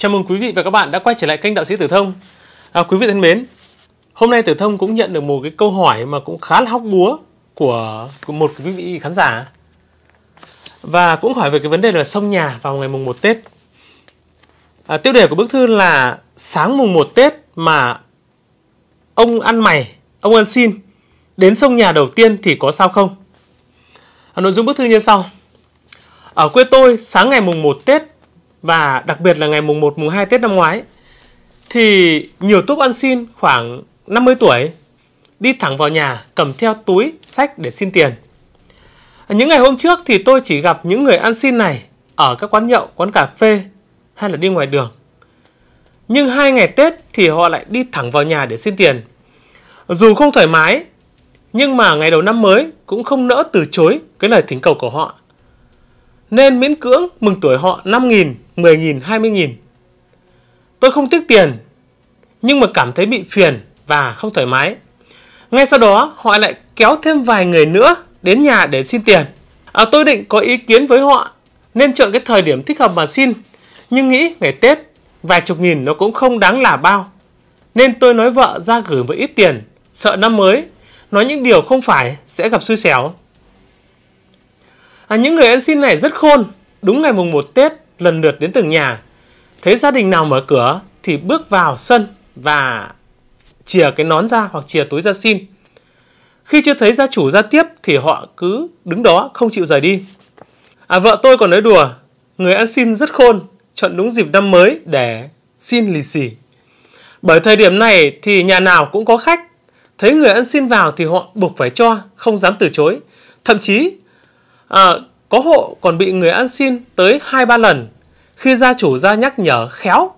Chào mừng quý vị và các bạn đã quay trở lại kênh Đạo sĩ Tử Thông. À, quý vị thân mến, hôm nay Tử Thông cũng nhận được một cái câu hỏi mà cũng khá là hóc búa của một quý vị khán giả và cũng hỏi về cái vấn đề là sông nhà vào ngày mùng 1 Tết. À, tiêu đề của bức thư là sáng mùng 1 Tết mà ông ăn mày, ông ăn xin đến sông nhà đầu tiên thì có sao không? À, nội dung bức thư như sau. Ở à, quê tôi, sáng ngày mùng 1 Tết và đặc biệt là ngày mùng 1, mùng 2 Tết năm ngoái thì nhiều túp ăn xin khoảng 50 tuổi đi thẳng vào nhà cầm theo túi, sách để xin tiền. Những ngày hôm trước thì tôi chỉ gặp những người ăn xin này ở các quán nhậu, quán cà phê hay là đi ngoài đường. Nhưng hai ngày Tết thì họ lại đi thẳng vào nhà để xin tiền. Dù không thoải mái, nhưng mà ngày đầu năm mới cũng không nỡ từ chối cái lời thỉnh cầu của họ nên miễn cưỡng mừng tuổi họ 5.000, 10.000, 20.000. Tôi không tiếc tiền, nhưng mà cảm thấy bị phiền và không thoải mái. Ngay sau đó, họ lại kéo thêm vài người nữa đến nhà để xin tiền. À, tôi định có ý kiến với họ nên chọn cái thời điểm thích hợp mà xin. Nhưng nghĩ ngày Tết, vài chục nghìn nó cũng không đáng là bao. Nên tôi nói vợ ra gửi một ít tiền, sợ năm mới, nói những điều không phải sẽ gặp xui xẻo à, những người ăn xin này rất khôn đúng ngày mùng 1 tết lần lượt đến từng nhà thấy gia đình nào mở cửa thì bước vào sân và chìa cái nón ra hoặc chìa túi ra xin khi chưa thấy gia chủ ra tiếp thì họ cứ đứng đó không chịu rời đi à vợ tôi còn nói đùa người ăn xin rất khôn chọn đúng dịp năm mới để xin lì xì bởi thời điểm này thì nhà nào cũng có khách thấy người ăn xin vào thì họ buộc phải cho không dám từ chối thậm chí à, có hộ còn bị người ăn xin tới hai ba lần khi gia chủ ra nhắc nhở khéo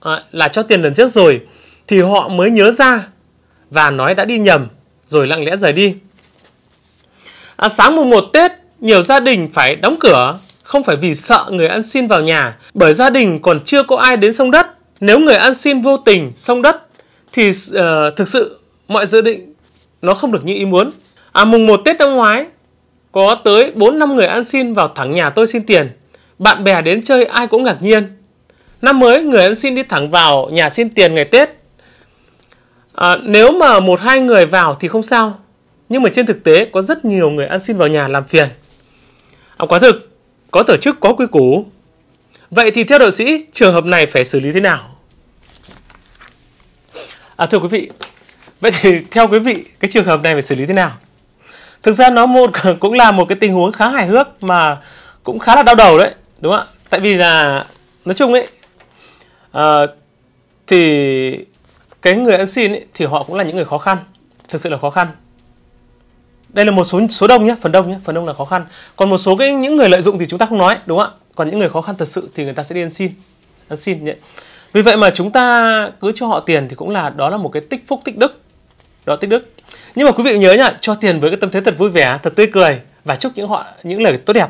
à, là cho tiền lần trước rồi thì họ mới nhớ ra và nói đã đi nhầm rồi lặng lẽ rời đi à, sáng mùng 1 Tết nhiều gia đình phải đóng cửa không phải vì sợ người ăn xin vào nhà bởi gia đình còn chưa có ai đến sông đất nếu người ăn xin vô tình sông đất thì uh, thực sự mọi dự định nó không được như ý muốn à mùng 1 Tết năm ngoái có tới 4-5 người ăn xin vào thẳng nhà tôi xin tiền. Bạn bè đến chơi ai cũng ngạc nhiên. Năm mới người ăn xin đi thẳng vào nhà xin tiền ngày Tết. À, nếu mà một hai người vào thì không sao. Nhưng mà trên thực tế có rất nhiều người ăn xin vào nhà làm phiền. À, quả thực, có tổ chức có quy củ. Vậy thì theo đạo sĩ, trường hợp này phải xử lý thế nào? À, thưa quý vị, vậy thì theo quý vị, cái trường hợp này phải xử lý thế nào? thực ra nó một cũng là một cái tình huống khá hài hước mà cũng khá là đau đầu đấy đúng không ạ tại vì là nói chung ấy uh, thì cái người ăn xin ấy, thì họ cũng là những người khó khăn thực sự là khó khăn đây là một số số đông nhé phần đông nhé phần đông là khó khăn còn một số cái những người lợi dụng thì chúng ta không nói đúng không ạ còn những người khó khăn thật sự thì người ta sẽ đi ăn xin ăn xin nhỉ vì vậy mà chúng ta cứ cho họ tiền thì cũng là đó là một cái tích phúc tích đức đó tích đức nhưng mà quý vị nhớ nhá cho tiền với cái tâm thế thật vui vẻ thật tươi cười và chúc những họ những lời tốt đẹp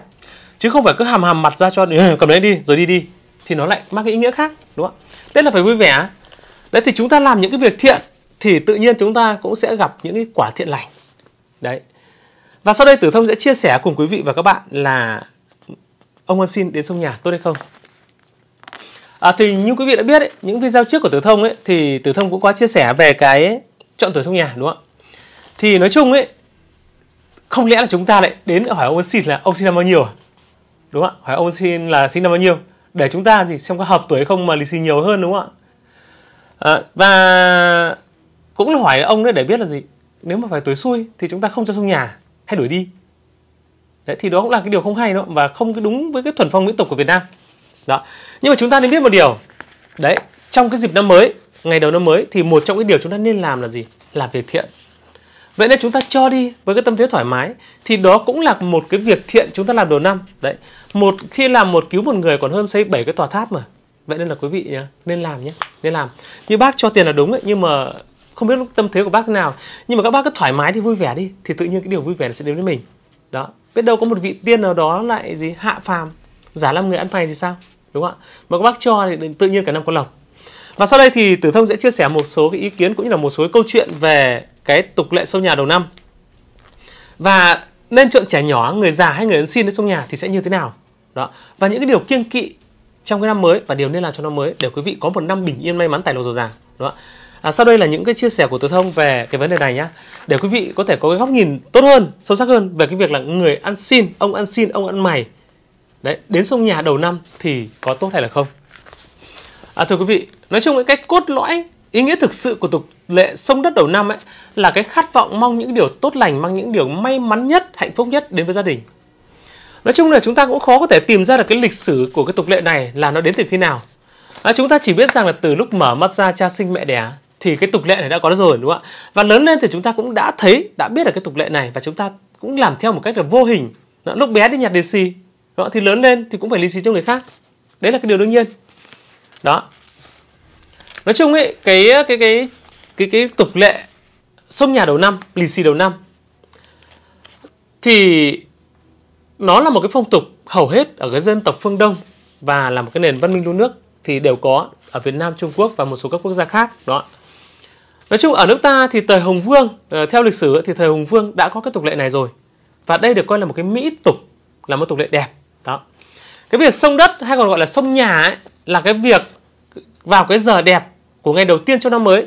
chứ không phải cứ hàm hàm mặt ra cho cầm lấy đi rồi đi đi thì nó lại mang cái ý nghĩa khác đúng không ạ đấy là phải vui vẻ đấy thì chúng ta làm những cái việc thiện thì tự nhiên chúng ta cũng sẽ gặp những cái quả thiện lành đấy và sau đây tử thông sẽ chia sẻ cùng quý vị và các bạn là ông ăn xin đến sông nhà tôi hay không à, thì như quý vị đã biết ấy, những video trước của tử thông ấy thì tử thông cũng có chia sẻ về cái chọn tuổi sông nhà đúng không ạ thì nói chung ấy không lẽ là chúng ta lại đến hỏi ông xin là ông sinh năm bao nhiêu à? đúng không ạ hỏi ông xin là sinh năm bao nhiêu để chúng ta gì xem có hợp tuổi không mà lì xì nhiều hơn đúng không ạ à, và cũng là hỏi ông đấy để biết là gì nếu mà phải tuổi xui thì chúng ta không cho xuống nhà hay đuổi đi đấy thì đó cũng là cái điều không hay đó và không đúng với cái thuần phong mỹ tục của Việt Nam đó nhưng mà chúng ta nên biết một điều đấy trong cái dịp năm mới ngày đầu năm mới thì một trong cái điều chúng ta nên làm là gì làm việc thiện vậy nên chúng ta cho đi với cái tâm thế thoải mái thì đó cũng là một cái việc thiện chúng ta làm đầu năm đấy một khi làm một cứu một người còn hơn xây bảy cái tòa tháp mà vậy nên là quý vị nhá, nên làm nhé nên làm như bác cho tiền là đúng ấy, nhưng mà không biết tâm thế của bác nào nhưng mà các bác cứ thoải mái đi vui vẻ đi thì tự nhiên cái điều vui vẻ sẽ đến với mình đó biết đâu có một vị tiên nào đó lại gì hạ phàm giả làm người ăn mày thì sao đúng không ạ mà các bác cho thì tự nhiên cả năm có lộc và sau đây thì tử thông sẽ chia sẻ một số cái ý kiến cũng như là một số câu chuyện về cái tục lệ sâu nhà đầu năm và nên chọn trẻ nhỏ người già hay người ấn xin đến trong nhà thì sẽ như thế nào đó và những cái điều kiêng kỵ trong cái năm mới và điều nên làm cho năm mới để quý vị có một năm bình yên may mắn tài lộc dồi dào đó à, sau đây là những cái chia sẻ của tôi thông về cái vấn đề này nhá để quý vị có thể có cái góc nhìn tốt hơn sâu sắc hơn về cái việc là người ăn xin ông ăn xin ông ăn mày đấy đến sông nhà đầu năm thì có tốt hay là không à, thưa quý vị nói chung cái cốt lõi ý nghĩa thực sự của tục lệ sông đất đầu năm ấy là cái khát vọng mong những điều tốt lành mang những điều may mắn nhất hạnh phúc nhất đến với gia đình nói chung là chúng ta cũng khó có thể tìm ra được cái lịch sử của cái tục lệ này là nó đến từ khi nào à, chúng ta chỉ biết rằng là từ lúc mở mắt ra cha sinh mẹ đẻ thì cái tục lệ này đã có rồi đúng không ạ và lớn lên thì chúng ta cũng đã thấy đã biết được cái tục lệ này và chúng ta cũng làm theo một cách là vô hình lúc bé đi nhặt lì xì đó, thì lớn lên thì cũng phải lì xì cho người khác đấy là cái điều đương nhiên đó nói chung ấy cái cái cái cái cái tục lệ xông nhà đầu năm lì xì đầu năm thì nó là một cái phong tục hầu hết ở cái dân tộc phương Đông và là một cái nền văn minh luôn nước thì đều có ở Việt Nam, Trung Quốc và một số các quốc gia khác đó. Nói chung ở nước ta thì thời Hồng Vương ờ, theo lịch sử thì thời Hồng Vương đã có cái tục lệ này rồi và đây được coi là một cái mỹ tục là một tục lệ đẹp đó. Cái việc sông đất hay còn gọi là sông nhà ấy, là cái việc vào cái giờ đẹp của ngày đầu tiên trong năm mới.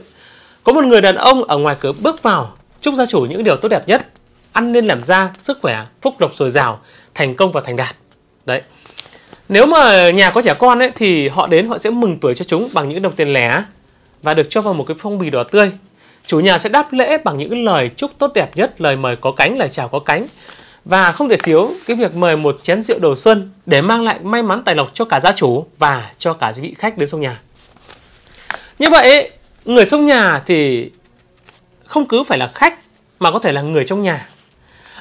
Có một người đàn ông ở ngoài cửa bước vào, chúc gia chủ những điều tốt đẹp nhất, ăn nên làm ra, sức khỏe, phúc lộc dồi dào, thành công và thành đạt. Đấy. Nếu mà nhà có trẻ con ấy thì họ đến họ sẽ mừng tuổi cho chúng bằng những đồng tiền lẻ và được cho vào một cái phong bì đỏ tươi. Chủ nhà sẽ đáp lễ bằng những lời chúc tốt đẹp nhất, lời mời có cánh, lời chào có cánh. Và không thể thiếu cái việc mời một chén rượu đầu xuân để mang lại may mắn tài lộc cho cả gia chủ và cho cả vị khách đến trong nhà. Như vậy người trong nhà thì không cứ phải là khách mà có thể là người trong nhà.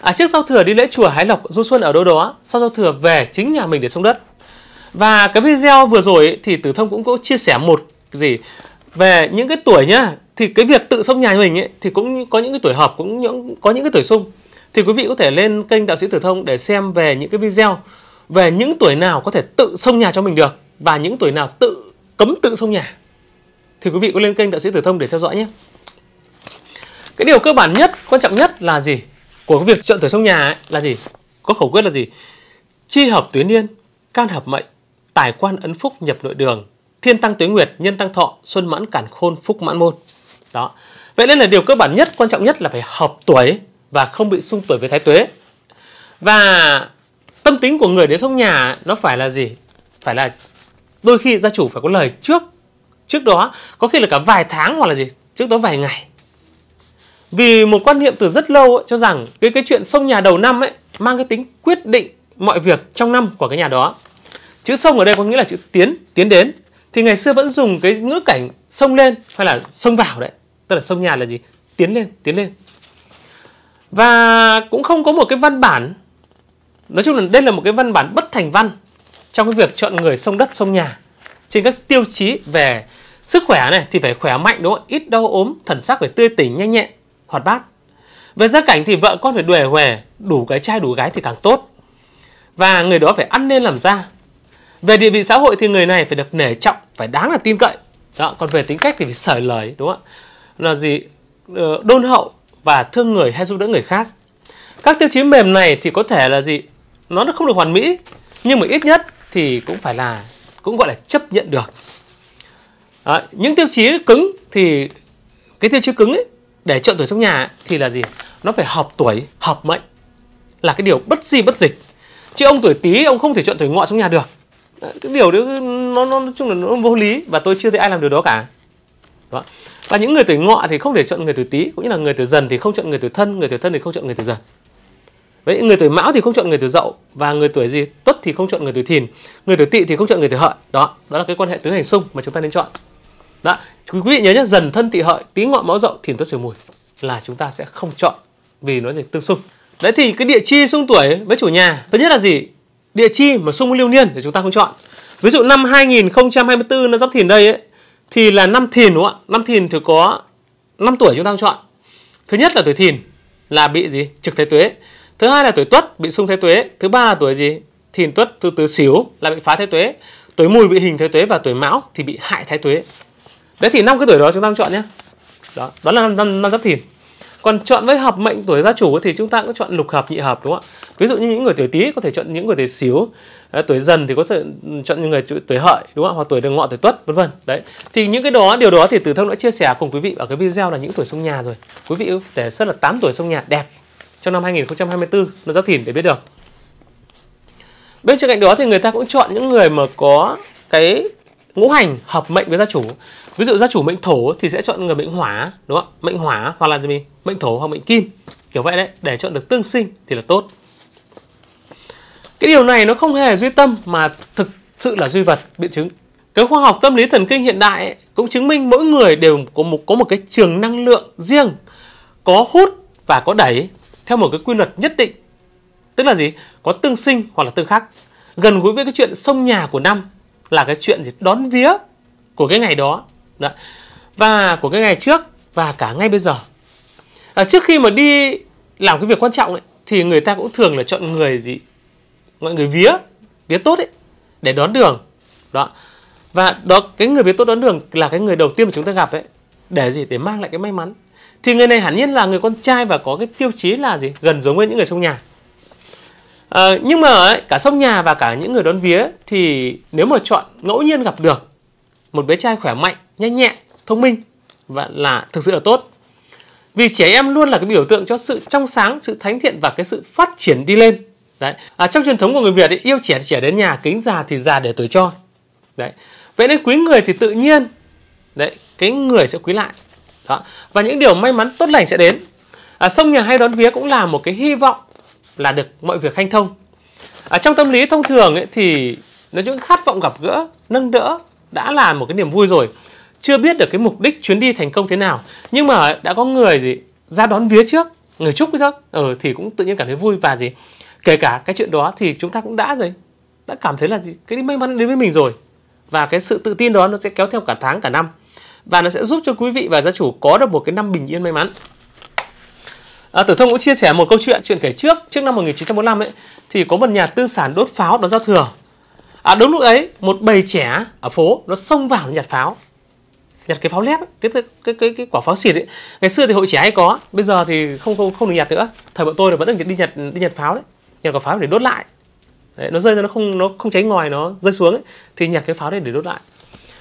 À, trước sau thừa đi lễ chùa Hái Lộc du xuân ở đâu đó, sau sau thừa về chính nhà mình để xuống đất. Và cái video vừa rồi ấy, thì Tử Thông cũng có chia sẻ một gì về những cái tuổi nhá thì cái việc tự xông nhà mình ấy, thì cũng có những cái tuổi hợp cũng những có những cái tuổi xung thì quý vị có thể lên kênh đạo sĩ tử thông để xem về những cái video về những tuổi nào có thể tự sông nhà cho mình được và những tuổi nào tự cấm tự sông nhà thì quý vị có lên kênh đạo sĩ Tử Thông để theo dõi nhé. Cái điều cơ bản nhất, quan trọng nhất là gì? Của cái việc chọn tuổi trong nhà ấy, là gì? Có khẩu quyết là gì? Chi hợp tuyến niên, can hợp mệnh, tài quan ấn phúc nhập nội đường, thiên tăng tuyến nguyệt, nhân tăng thọ, xuân mãn cản khôn, phúc mãn môn. Đó. Vậy nên là điều cơ bản nhất, quan trọng nhất là phải hợp tuổi và không bị xung tuổi với thái tuế. Và tâm tính của người đến trong nhà nó phải là gì? Phải là đôi khi gia chủ phải có lời trước trước đó có khi là cả vài tháng hoặc là gì trước đó vài ngày vì một quan niệm từ rất lâu ấy, cho rằng cái cái chuyện sông nhà đầu năm ấy mang cái tính quyết định mọi việc trong năm của cái nhà đó chữ sông ở đây có nghĩa là chữ tiến tiến đến thì ngày xưa vẫn dùng cái ngữ cảnh sông lên hay là sông vào đấy tức là sông nhà là gì tiến lên tiến lên và cũng không có một cái văn bản nói chung là đây là một cái văn bản bất thành văn trong cái việc chọn người sông đất sông nhà trên các tiêu chí về Sức khỏe này thì phải khỏe mạnh đúng không? Ít đau ốm, thần sắc phải tươi tỉnh, nhanh nhẹn, hoạt bát. Về gia cảnh thì vợ con phải đuổi huề, đủ cái trai đủ gái thì càng tốt. Và người đó phải ăn nên làm ra. Về địa vị xã hội thì người này phải được nể trọng, phải đáng là tin cậy. Đó, còn về tính cách thì phải sởi lời đúng không ạ? Là gì? Ờ, đôn hậu và thương người hay giúp đỡ người khác. Các tiêu chí mềm này thì có thể là gì? Nó không được hoàn mỹ, nhưng mà ít nhất thì cũng phải là cũng gọi là chấp nhận được à, những tiêu chí cứng thì cái tiêu chí cứng ấy để chọn tuổi trong nhà ấy, thì là gì nó phải hợp tuổi hợp mệnh là cái điều bất di bất dịch chứ ông tuổi tí ông không thể chọn tuổi ngọ trong nhà được cái điều đấy nó, nó nói chung là nó vô lý và tôi chưa thấy ai làm điều đó cả đó. và những người tuổi ngọ thì không thể chọn người tuổi tí cũng như là người tuổi dần thì không chọn người tuổi thân người tuổi thân thì không chọn người tuổi dần Vậy người tuổi mão thì không chọn người tuổi dậu và người tuổi gì tuất thì không chọn người tuổi thìn người tuổi tỵ thì không chọn người tuổi hợi đó đó là cái quan hệ tứ hành xung mà chúng ta nên chọn đó. Quý vị nhớ nhé, dần thân tị hợi, tí ngọ mão dậu, thìn tuất sửu mùi là chúng ta sẽ không chọn vì nó là tương xung. Đấy thì cái địa chi xung tuổi với chủ nhà, thứ nhất là gì? Địa chi mà xung với lưu niên thì chúng ta không chọn. Ví dụ năm 2024 năm Giáp Thìn đây ấy, thì là năm Thìn đúng không ạ? Năm Thìn thì có 5 tuổi chúng ta không chọn. Thứ nhất là tuổi Thìn là bị gì? Trực thái tuế. Thứ hai là tuổi Tuất bị xung thái tuế. Thứ ba là tuổi gì? Thìn Tuất thứ tứ xíu là bị phá thái tuế. Tuổi Mùi bị hình thái tuế và tuổi Mão thì bị hại thái tuế đấy thì năm cái tuổi đó chúng ta chọn nhé đó đó là năm năm, giáp thìn còn chọn với hợp mệnh tuổi gia chủ thì chúng ta cũng chọn lục hợp nhị hợp đúng không ạ ví dụ như những người tuổi tý có thể chọn những người tuổi xíu à, tuổi dần thì có thể chọn những người tuổi hợi đúng không ạ hoặc tuổi đường ngọ tuổi tuất vân vân đấy thì những cái đó điều đó thì tử thông đã chia sẻ cùng quý vị ở cái video là những tuổi sông nhà rồi quý vị có thể rất là 8 tuổi sông nhà đẹp trong năm 2024 nó giáp thìn để biết được bên cạnh đó thì người ta cũng chọn những người mà có cái ngũ hành hợp mệnh với gia chủ ví dụ gia chủ mệnh thổ thì sẽ chọn người mệnh hỏa đúng không mệnh hỏa hoặc là gì mệnh thổ hoặc mệnh kim kiểu vậy đấy để chọn được tương sinh thì là tốt cái điều này nó không hề duy tâm mà thực sự là duy vật biện chứng cái khoa học tâm lý thần kinh hiện đại ấy, cũng chứng minh mỗi người đều có một có một cái trường năng lượng riêng có hút và có đẩy theo một cái quy luật nhất định tức là gì có tương sinh hoặc là tương khắc gần gũi với cái chuyện sông nhà của năm là cái chuyện gì đón vía của cái ngày đó đó. Và của cái ngày trước và cả ngay bây giờ. À, trước khi mà đi làm cái việc quan trọng ấy, thì người ta cũng thường là chọn người gì? Mọi người vía, vía tốt ấy để đón đường. Đó. Và đó cái người vía tốt đón đường là cái người đầu tiên mà chúng ta gặp ấy để gì? Để mang lại cái may mắn. Thì người này hẳn nhiên là người con trai và có cái tiêu chí là gì? Gần giống với những người trong nhà. À, nhưng mà ấy, cả sông nhà và cả những người đón vía ấy, thì nếu mà chọn ngẫu nhiên gặp được một bé trai khỏe mạnh nhanh nhẹn thông minh và là thực sự là tốt vì trẻ em luôn là cái biểu tượng cho sự trong sáng sự thánh thiện và cái sự phát triển đi lên đấy à, trong truyền thống của người việt ấy, yêu trẻ thì trẻ đến nhà kính già thì già để tuổi cho đấy vậy nên quý người thì tự nhiên đấy cái người sẽ quý lại đó và những điều may mắn tốt lành sẽ đến à, sông nhà hay đón vía cũng là một cái hy vọng là được mọi việc hanh thông à, trong tâm lý thông thường ấy, thì nó những khát vọng gặp gỡ nâng đỡ đã là một cái niềm vui rồi chưa biết được cái mục đích chuyến đi thành công thế nào nhưng mà đã có người gì ra đón vía trước người chúc trước ừ, thì cũng tự nhiên cảm thấy vui và gì kể cả cái chuyện đó thì chúng ta cũng đã rồi đã cảm thấy là gì cái may mắn đến với mình rồi và cái sự tự tin đó nó sẽ kéo theo cả tháng cả năm và nó sẽ giúp cho quý vị và gia chủ có được một cái năm bình yên may mắn à, tử thông cũng chia sẻ một câu chuyện chuyện kể trước trước năm 1945 ấy thì có một nhà tư sản đốt pháo đón giao thừa à, đúng lúc ấy một bầy trẻ ở phố nó xông vào nhặt pháo nhặt cái pháo lép ấy, cái, cái cái cái quả pháo xịt ấy ngày xưa thì hội trẻ hay có bây giờ thì không không không được nhặt nữa thời bọn tôi là vẫn được đi nhặt đi nhặt pháo đấy nhặt quả pháo để đốt lại đấy, nó rơi ra nó không nó không cháy ngoài nó rơi xuống ấy, thì nhặt cái pháo đấy để đốt lại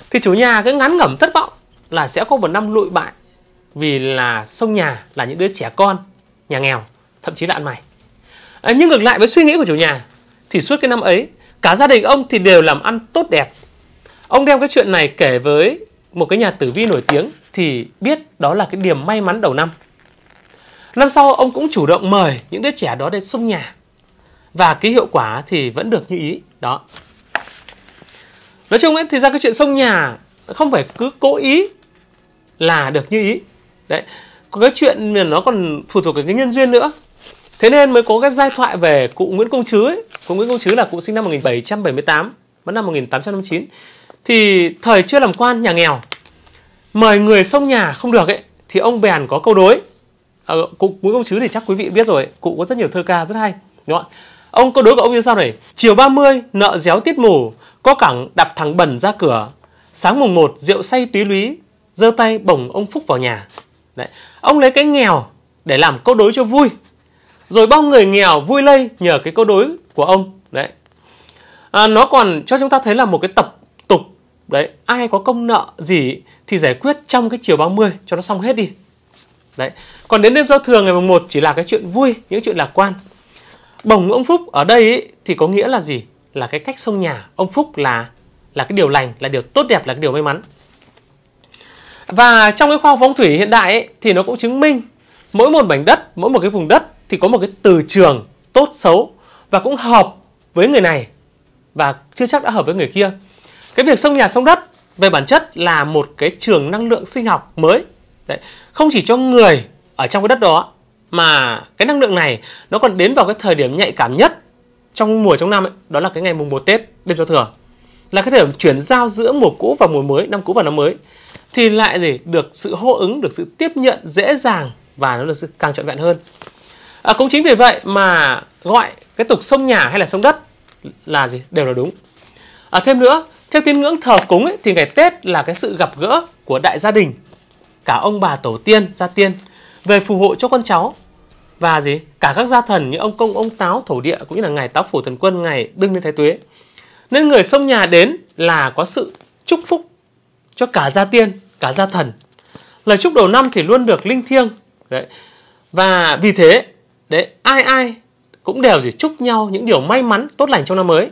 thì chủ nhà cứ ngắn ngẩm thất vọng là sẽ có một năm lụi bại vì là sông nhà là những đứa trẻ con nhà nghèo thậm chí là ăn mày à, nhưng ngược lại với suy nghĩ của chủ nhà thì suốt cái năm ấy cả gia đình ông thì đều làm ăn tốt đẹp ông đem cái chuyện này kể với một cái nhà tử vi nổi tiếng thì biết đó là cái điểm may mắn đầu năm. Năm sau ông cũng chủ động mời những đứa trẻ đó đến sông nhà và cái hiệu quả thì vẫn được như ý đó. Nói chung ấy thì ra cái chuyện sông nhà không phải cứ cố ý là được như ý đấy có cái chuyện mà nó còn phụ thuộc vào cái nhân duyên nữa thế nên mới có cái giai thoại về cụ Nguyễn Công Trứ ấy. cụ Nguyễn Công Trứ là cụ sinh năm 1778 mất năm 1859 thì thời chưa làm quan nhà nghèo mời người xông nhà không được ấy thì ông bèn có câu đối à, cụ Nguyễn Công chứ thì chắc quý vị biết rồi cụ có rất nhiều thơ ca rất hay đúng không? ông câu đối của ông như sau này chiều 30 nợ déo tiết mù có cẳng đạp thẳng bẩn ra cửa sáng mùng 1 rượu say túy lúy giơ tay bổng ông Phúc vào nhà Đấy. ông lấy cái nghèo để làm câu đối cho vui rồi bao người nghèo vui lây nhờ cái câu đối của ông đấy à, nó còn cho chúng ta thấy là một cái tập Đấy, ai có công nợ gì thì giải quyết trong cái chiều 30 cho nó xong hết đi. Đấy. Còn đến đêm giao thừa ngày mùng 1 chỉ là cái chuyện vui, những chuyện lạc quan. Bồng ông Phúc ở đây ấy, thì có nghĩa là gì? Là cái cách xông nhà ông Phúc là là cái điều lành, là điều tốt đẹp, là cái điều may mắn. Và trong cái khoa học phong thủy hiện đại ấy, thì nó cũng chứng minh mỗi một mảnh đất, mỗi một cái vùng đất thì có một cái từ trường tốt xấu và cũng hợp với người này và chưa chắc đã hợp với người kia cái việc sông nhà sông đất về bản chất là một cái trường năng lượng sinh học mới Đấy. không chỉ cho người ở trong cái đất đó mà cái năng lượng này nó còn đến vào cái thời điểm nhạy cảm nhất trong mùa trong năm ấy, đó là cái ngày mùng 1 Tết đêm giao thừa là cái thời điểm chuyển giao giữa mùa cũ và mùa mới năm cũ và năm mới thì lại gì được sự hô ứng được sự tiếp nhận dễ dàng và nó được sự càng trọn vẹn hơn à, cũng chính vì vậy mà gọi cái tục sông nhà hay là sông đất là gì đều là đúng à, thêm nữa theo tín ngưỡng thờ cúng ấy, thì ngày Tết là cái sự gặp gỡ của đại gia đình, cả ông bà tổ tiên, gia tiên về phù hộ cho con cháu và gì cả các gia thần như ông công, ông táo, thổ địa cũng như là ngày táo phủ thần quân, ngày đương lên thái tuế. Nên người sông nhà đến là có sự chúc phúc cho cả gia tiên, cả gia thần. Lời chúc đầu năm thì luôn được linh thiêng. Đấy. Và vì thế, đấy ai ai cũng đều gì chúc nhau những điều may mắn, tốt lành trong năm mới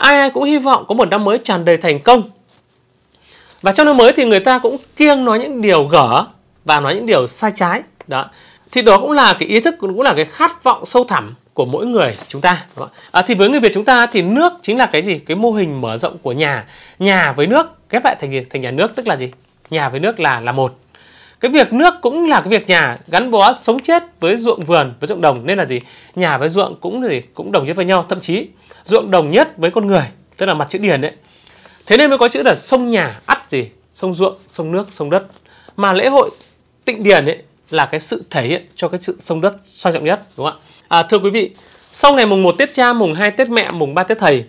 ai ai cũng hy vọng có một năm mới tràn đầy thành công. Và trong năm mới thì người ta cũng kiêng nói những điều gở và nói những điều sai trái. Đó. Thì đó cũng là cái ý thức, cũng là cái khát vọng sâu thẳm của mỗi người chúng ta. À, thì với người Việt chúng ta thì nước chính là cái gì? Cái mô hình mở rộng của nhà, nhà với nước ghép lại thành Thành nhà nước tức là gì? Nhà với nước là là một. Cái việc nước cũng là cái việc nhà gắn bó sống chết với ruộng vườn, với ruộng đồng nên là gì? Nhà với ruộng cũng gì? Cũng đồng nhất với nhau, thậm chí ruộng đồng nhất với con người tức là mặt chữ điền đấy thế nên mới có chữ là sông nhà ắt gì sông ruộng sông nước sông đất mà lễ hội tịnh điền ấy là cái sự thể hiện cho cái sự sông đất quan trọng nhất đúng không ạ à, thưa quý vị sau ngày mùng 1 Tết Cha, mùng 2 Tết Mẹ, mùng 3 Tết Thầy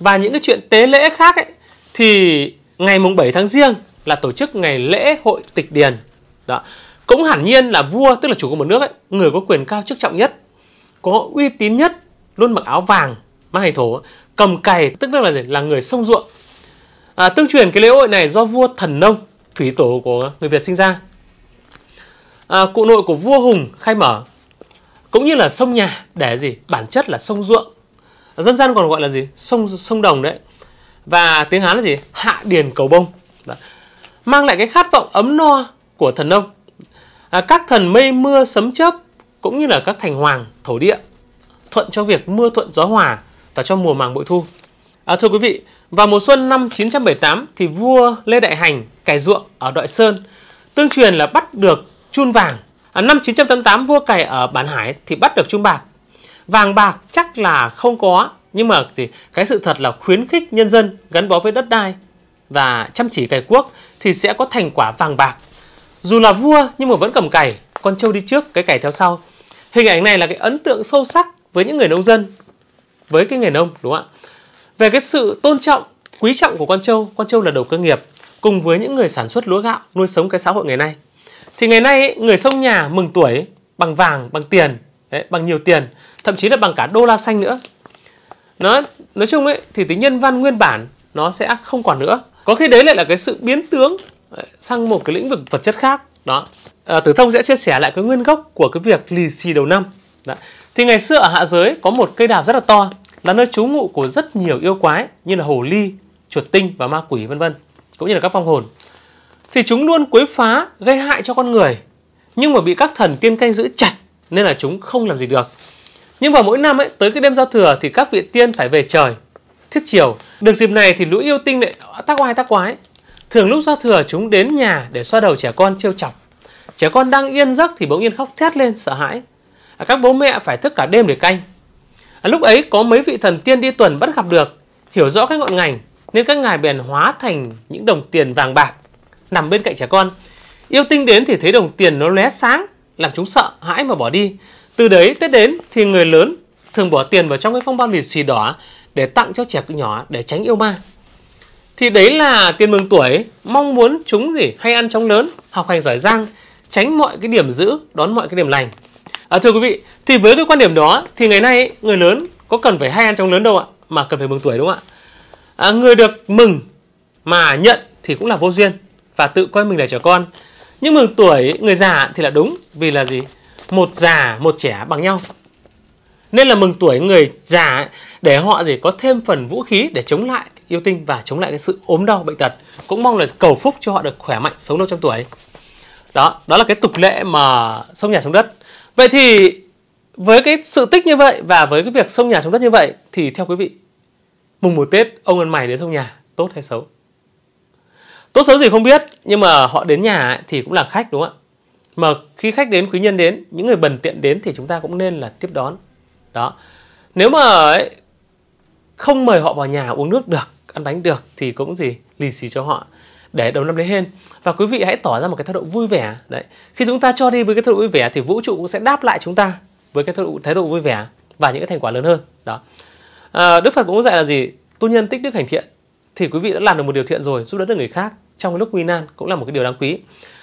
và những cái chuyện tế lễ khác ấy thì ngày mùng 7 tháng riêng là tổ chức ngày lễ hội tịch điền. Đó. Cũng hẳn nhiên là vua tức là chủ của một nước ấy, người có quyền cao chức trọng nhất, có uy tín nhất, luôn mặc áo vàng, mã hành thổ cầm cày tức là là người sông ruộng à, tương truyền cái lễ hội này do vua thần nông thủy tổ của người việt sinh ra à, cụ nội của vua hùng khai mở cũng như là sông nhà để gì bản chất là sông ruộng dân gian còn gọi là gì sông sông đồng đấy và tiếng hán là gì hạ điền cầu bông đó. mang lại cái khát vọng ấm no của thần nông à, các thần mây mưa sấm chớp cũng như là các thành hoàng thổ địa thuận cho việc mưa thuận gió hòa và cho mùa màng bội thu. À, thưa quý vị, vào mùa xuân năm 978 thì vua Lê Đại Hành cày ruộng ở Đội Sơn, tương truyền là bắt được chun vàng. À, năm 988 vua cày ở Bản Hải thì bắt được chun bạc. Vàng bạc chắc là không có, nhưng mà thì cái sự thật là khuyến khích nhân dân gắn bó với đất đai và chăm chỉ cày quốc thì sẽ có thành quả vàng bạc. Dù là vua nhưng mà vẫn cầm cày, con trâu đi trước, cái cày theo sau. Hình ảnh này là cái ấn tượng sâu sắc với những người nông dân với cái nghề nông đúng không ạ? Về cái sự tôn trọng, quý trọng của con trâu, con trâu là đầu cơ nghiệp cùng với những người sản xuất lúa gạo nuôi sống cái xã hội ngày nay. Thì ngày nay người sông nhà mừng tuổi bằng vàng, bằng tiền, đấy, bằng nhiều tiền, thậm chí là bằng cả đô la xanh nữa. Nó nói chung ấy thì tính nhân văn nguyên bản nó sẽ không còn nữa. Có khi đấy lại là cái sự biến tướng sang một cái lĩnh vực vật chất khác đó. À, Tử Thông sẽ chia sẻ lại cái nguyên gốc của cái việc lì xì đầu năm. Đó. Thì ngày xưa ở hạ giới có một cây đào rất là to, là nơi trú ngụ của rất nhiều yêu quái như là hồ ly, chuột tinh và ma quỷ vân vân, cũng như là các phong hồn. Thì chúng luôn quấy phá, gây hại cho con người, nhưng mà bị các thần tiên canh giữ chặt nên là chúng không làm gì được. Nhưng vào mỗi năm ấy, tới cái đêm giao thừa thì các vị tiên phải về trời thiết chiều. Được dịp này thì lũ yêu tinh lại tác oai tác quái. Thường lúc giao thừa chúng đến nhà để xoa đầu trẻ con trêu chọc. Trẻ con đang yên giấc thì bỗng nhiên khóc thét lên sợ hãi À, các bố mẹ phải thức cả đêm để canh. À, lúc ấy có mấy vị thần tiên đi tuần bắt gặp được, hiểu rõ các ngọn ngành nên các ngài bèn hóa thành những đồng tiền vàng bạc nằm bên cạnh trẻ con. Yêu tinh đến thì thấy đồng tiền nó lóe sáng, làm chúng sợ hãi mà bỏ đi. Từ đấy Tết đến thì người lớn thường bỏ tiền vào trong cái phong bao lì xì đỏ để tặng cho trẻ nhỏ để tránh yêu ma. Thì đấy là tiền mừng tuổi, mong muốn chúng gì hay ăn chóng lớn, học hành giỏi giang, tránh mọi cái điểm dữ, đón mọi cái điểm lành. À, thưa quý vị, thì với cái quan điểm đó thì ngày nay người lớn có cần phải hay ăn trong lớn đâu ạ, mà cần phải mừng tuổi đúng không ạ? À, người được mừng mà nhận thì cũng là vô duyên và tự coi mình là trẻ con. Nhưng mừng tuổi người già thì là đúng vì là gì? Một già một trẻ bằng nhau. Nên là mừng tuổi người già để họ gì có thêm phần vũ khí để chống lại yêu tinh và chống lại cái sự ốm đau bệnh tật. Cũng mong là cầu phúc cho họ được khỏe mạnh sống lâu trong tuổi. Đó, đó là cái tục lệ mà sông nhà sông đất Vậy thì với cái sự tích như vậy và với cái việc xông nhà chống đất như vậy thì theo quý vị mùng một Tết ông ăn mày đến xông nhà tốt hay xấu? Tốt xấu gì không biết nhưng mà họ đến nhà thì cũng là khách đúng không ạ? Mà khi khách đến quý nhân đến những người bần tiện đến thì chúng ta cũng nên là tiếp đón đó nếu mà ấy, không mời họ vào nhà uống nước được ăn bánh được thì cũng gì lì xì cho họ để đầu năm đấy hên và quý vị hãy tỏ ra một cái thái độ vui vẻ đấy khi chúng ta cho đi với cái thái độ vui vẻ thì vũ trụ cũng sẽ đáp lại chúng ta với cái thái độ thái độ vui vẻ và những cái thành quả lớn hơn đó à, đức phật cũng dạy là gì tu nhân tích đức hành thiện thì quý vị đã làm được một điều thiện rồi giúp đỡ được người khác trong lúc nguy nan cũng là một cái điều đáng quý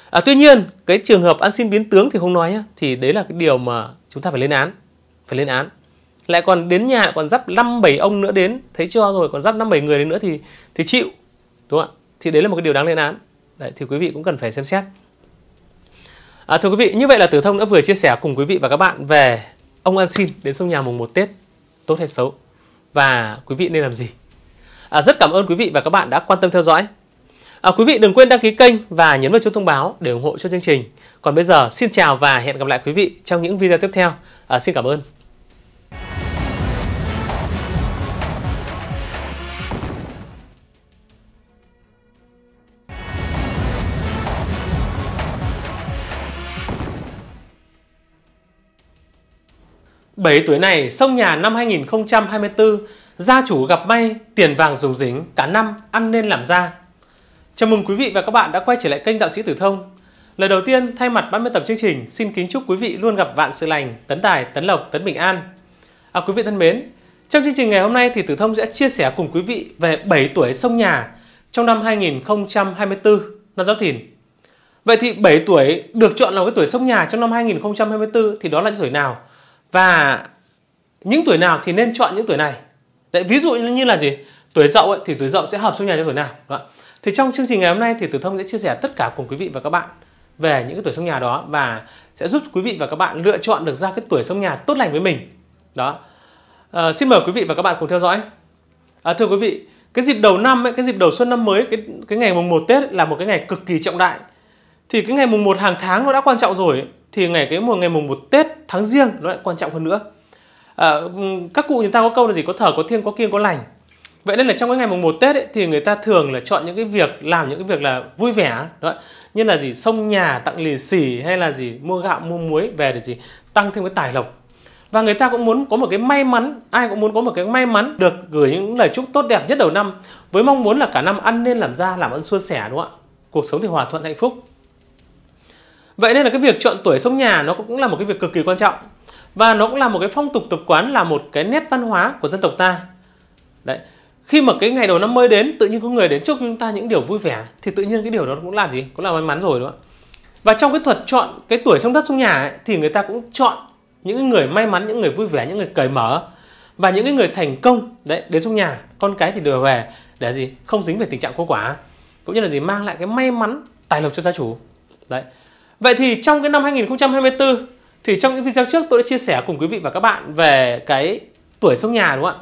à, tuy nhiên cái trường hợp ăn xin biến tướng thì không nói nhá, thì đấy là cái điều mà chúng ta phải lên án phải lên án lại còn đến nhà còn dắp năm bảy ông nữa đến thấy cho rồi còn dắp năm bảy người đến nữa thì thì chịu đúng không ạ thì đấy là một cái điều đáng lên án đấy, thì quý vị cũng cần phải xem xét à, thưa quý vị như vậy là tử thông đã vừa chia sẻ cùng quý vị và các bạn về ông ăn xin đến sông nhà mùng một tết tốt hay xấu và quý vị nên làm gì à, rất cảm ơn quý vị và các bạn đã quan tâm theo dõi à, quý vị đừng quên đăng ký kênh và nhấn vào chuông thông báo để ủng hộ cho chương trình còn bây giờ xin chào và hẹn gặp lại quý vị trong những video tiếp theo à, xin cảm ơn 7 tuổi này sông nhà năm 2024, gia chủ gặp may, tiền vàng rủ dính, cả năm ăn nên làm ra. Chào mừng quý vị và các bạn đã quay trở lại kênh Đạo sĩ Tử Thông. Lời đầu tiên, thay mặt ban biên tập chương trình, xin kính chúc quý vị luôn gặp vạn sự lành, tấn tài, tấn lộc, tấn bình an. À, quý vị thân mến, trong chương trình ngày hôm nay thì Tử Thông sẽ chia sẻ cùng quý vị về 7 tuổi sông nhà trong năm 2024, năm Giáp Thìn. Vậy thì 7 tuổi được chọn là cái tuổi sông nhà trong năm 2024 thì đó là những tuổi nào? và những tuổi nào thì nên chọn những tuổi này Đấy, ví dụ như là gì tuổi dậu ấy, thì tuổi dậu sẽ hợp số nhà cho tuổi nào Đúng thì trong chương trình ngày hôm nay thì tử thông sẽ chia sẻ tất cả cùng quý vị và các bạn về những cái tuổi sông nhà đó và sẽ giúp quý vị và các bạn lựa chọn được ra cái tuổi sông nhà tốt lành với mình đó à, xin mời quý vị và các bạn cùng theo dõi à, thưa quý vị cái dịp đầu năm ấy, cái dịp đầu xuân năm mới cái cái ngày mùng 1 tết ấy, là một cái ngày cực kỳ trọng đại thì cái ngày mùng 1 hàng tháng nó đã quan trọng rồi ấy thì ngày cái mùa ngày mùng một Tết tháng riêng nó lại quan trọng hơn nữa. À, ừ, các cụ người ta có câu là gì có thở có thiêng có kiêng có lành. Vậy nên là trong cái ngày mùng một Tết ấy, thì người ta thường là chọn những cái việc làm những cái việc là vui vẻ đó. Như là gì xông nhà tặng lì xì hay là gì mua gạo mua muối về để gì tăng thêm cái tài lộc và người ta cũng muốn có một cái may mắn ai cũng muốn có một cái may mắn được gửi những lời chúc tốt đẹp nhất đầu năm với mong muốn là cả năm ăn nên làm ra làm ăn suôn sẻ đúng không ạ cuộc sống thì hòa thuận hạnh phúc Vậy nên là cái việc chọn tuổi sông nhà nó cũng là một cái việc cực kỳ quan trọng và nó cũng là một cái phong tục tập quán là một cái nét văn hóa của dân tộc ta. Đấy. Khi mà cái ngày đầu năm mới đến, tự nhiên có người đến chúc chúng ta những điều vui vẻ thì tự nhiên cái điều đó cũng là gì? Cũng là may mắn rồi đúng không ạ? Và trong cái thuật chọn cái tuổi sông đất sông nhà ấy, thì người ta cũng chọn những người may mắn, những người vui vẻ, những người cởi mở và những cái người thành công đấy đến trong nhà con cái thì đưa về để gì không dính về tình trạng cô quả cũng như là gì mang lại cái may mắn tài lộc cho gia chủ đấy Vậy thì trong cái năm 2024 thì trong những video trước tôi đã chia sẻ cùng quý vị và các bạn về cái tuổi sông nhà đúng không ạ?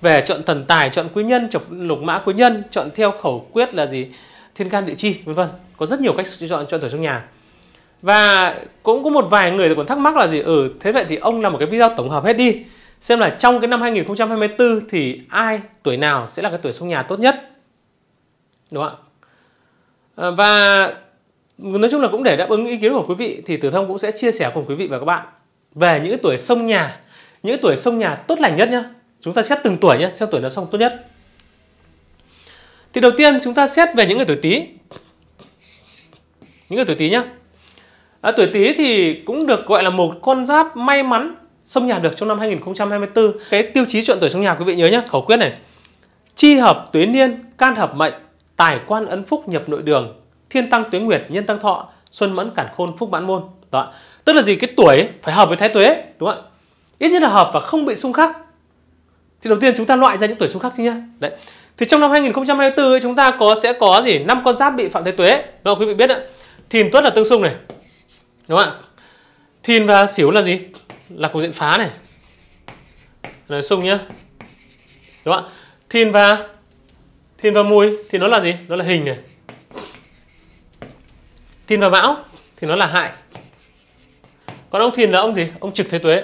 Về chọn thần tài, chọn quý nhân, chọn lục mã quý nhân, chọn theo khẩu quyết là gì? Thiên can địa chi, vân vân. Có rất nhiều cách chọn chọn tuổi sông nhà. Và cũng có một vài người còn thắc mắc là gì? Ừ, thế vậy thì ông làm một cái video tổng hợp hết đi. Xem là trong cái năm 2024 thì ai, tuổi nào sẽ là cái tuổi sông nhà tốt nhất. Đúng không ạ? Và nói chung là cũng để đáp ứng ý kiến của quý vị thì Tử Thông cũng sẽ chia sẻ cùng quý vị và các bạn về những tuổi sông nhà, những tuổi sông nhà tốt lành nhất nhé. Chúng ta xét từng tuổi nhé, xem tuổi nào sông tốt nhất. Thì đầu tiên chúng ta xét về những người tuổi Tý. Những người tuổi Tý nhé. À, tuổi Tý thì cũng được gọi là một con giáp may mắn sông nhà được trong năm 2024. Cái tiêu chí chọn tuổi sông nhà quý vị nhớ nhé, khẩu quyết này. Chi hợp tuyến niên, can hợp mệnh, tài quan ấn phúc nhập nội đường, thiên tăng tuyến nguyệt nhân tăng thọ xuân mẫn cản khôn phúc mãn môn đó tức là gì cái tuổi phải hợp với thái tuế đúng không ạ ít nhất là hợp và không bị xung khắc thì đầu tiên chúng ta loại ra những tuổi xung khắc chứ nhá đấy thì trong năm 2024 ấy, chúng ta có sẽ có gì năm con giáp bị phạm thái tuế đó quý vị biết ạ thìn tuất là tương xung này đúng không ạ thìn và xỉu là gì là cục diện phá này là xung nhá đúng không ạ thìn và thìn và mùi thì nó là gì nó là hình này thìn và mão thì nó là hại còn ông thìn là ông gì ông trực thế tuế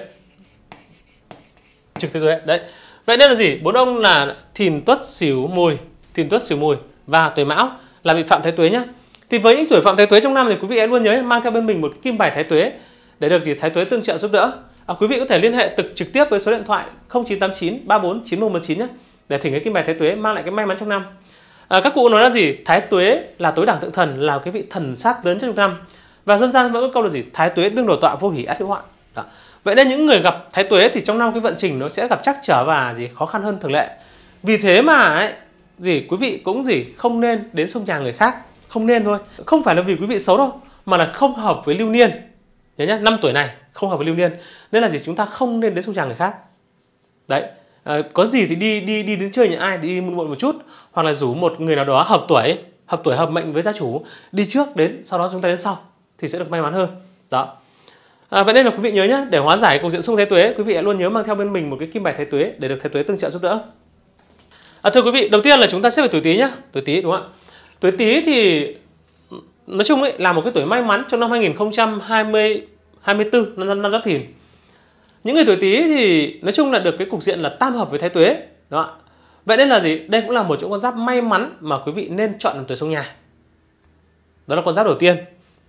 trực thế tuế đấy vậy nên là gì bốn ông là thìn tuất sửu mùi thìn tuất sửu mùi và tuổi mão là bị phạm thái tuế nhá thì với những tuổi phạm thái tuế trong năm thì quý vị hãy luôn nhớ mang theo bên mình một kim bài thái tuế để được gì thái tuế tương trợ giúp đỡ à, quý vị có thể liên hệ trực trực tiếp với số điện thoại 0989 34 9119 nhé để thỉnh cái kim bài thái tuế mang lại cái may mắn trong năm à, các cụ nói là gì thái tuế là tối đẳng thượng thần là cái vị thần sát lớn trong năm và dân gian vẫn có câu là gì thái tuế đương đổ tọa vô hỷ ác hữu hoạn Đó. vậy nên những người gặp thái tuế thì trong năm cái vận trình nó sẽ gặp trắc trở và gì khó khăn hơn thường lệ vì thế mà ấy, gì quý vị cũng gì không nên đến sông nhà người khác không nên thôi không phải là vì quý vị xấu đâu mà là không hợp với lưu niên nhớ nhá năm tuổi này không hợp với lưu niên nên là gì chúng ta không nên đến sông trà người khác đấy à, có gì thì đi đi đi đến chơi nhà ai thì đi muộn một chút hoặc là rủ một người nào đó hợp tuổi hợp tuổi hợp mệnh với gia chủ đi trước đến sau đó chúng ta đến sau thì sẽ được may mắn hơn đó à, vậy nên là quý vị nhớ nhé để hóa giải cục diện xung thái tuế quý vị hãy luôn nhớ mang theo bên mình một cái kim bài thái tuế để được thái tuế tương trợ giúp đỡ à, thưa quý vị đầu tiên là chúng ta sẽ về tuổi tý nhé tuổi tý đúng không ạ tuổi tý thì nói chung ấy, là một cái tuổi may mắn trong năm 2020 24 năm năm, giáp thìn những người tuổi tý thì nói chung là được cái cục diện là tam hợp với thái tuế đó Vậy nên là gì? Đây cũng là một chỗ con giáp may mắn mà quý vị nên chọn làm tuổi sông nhà. Đó là con giáp đầu tiên.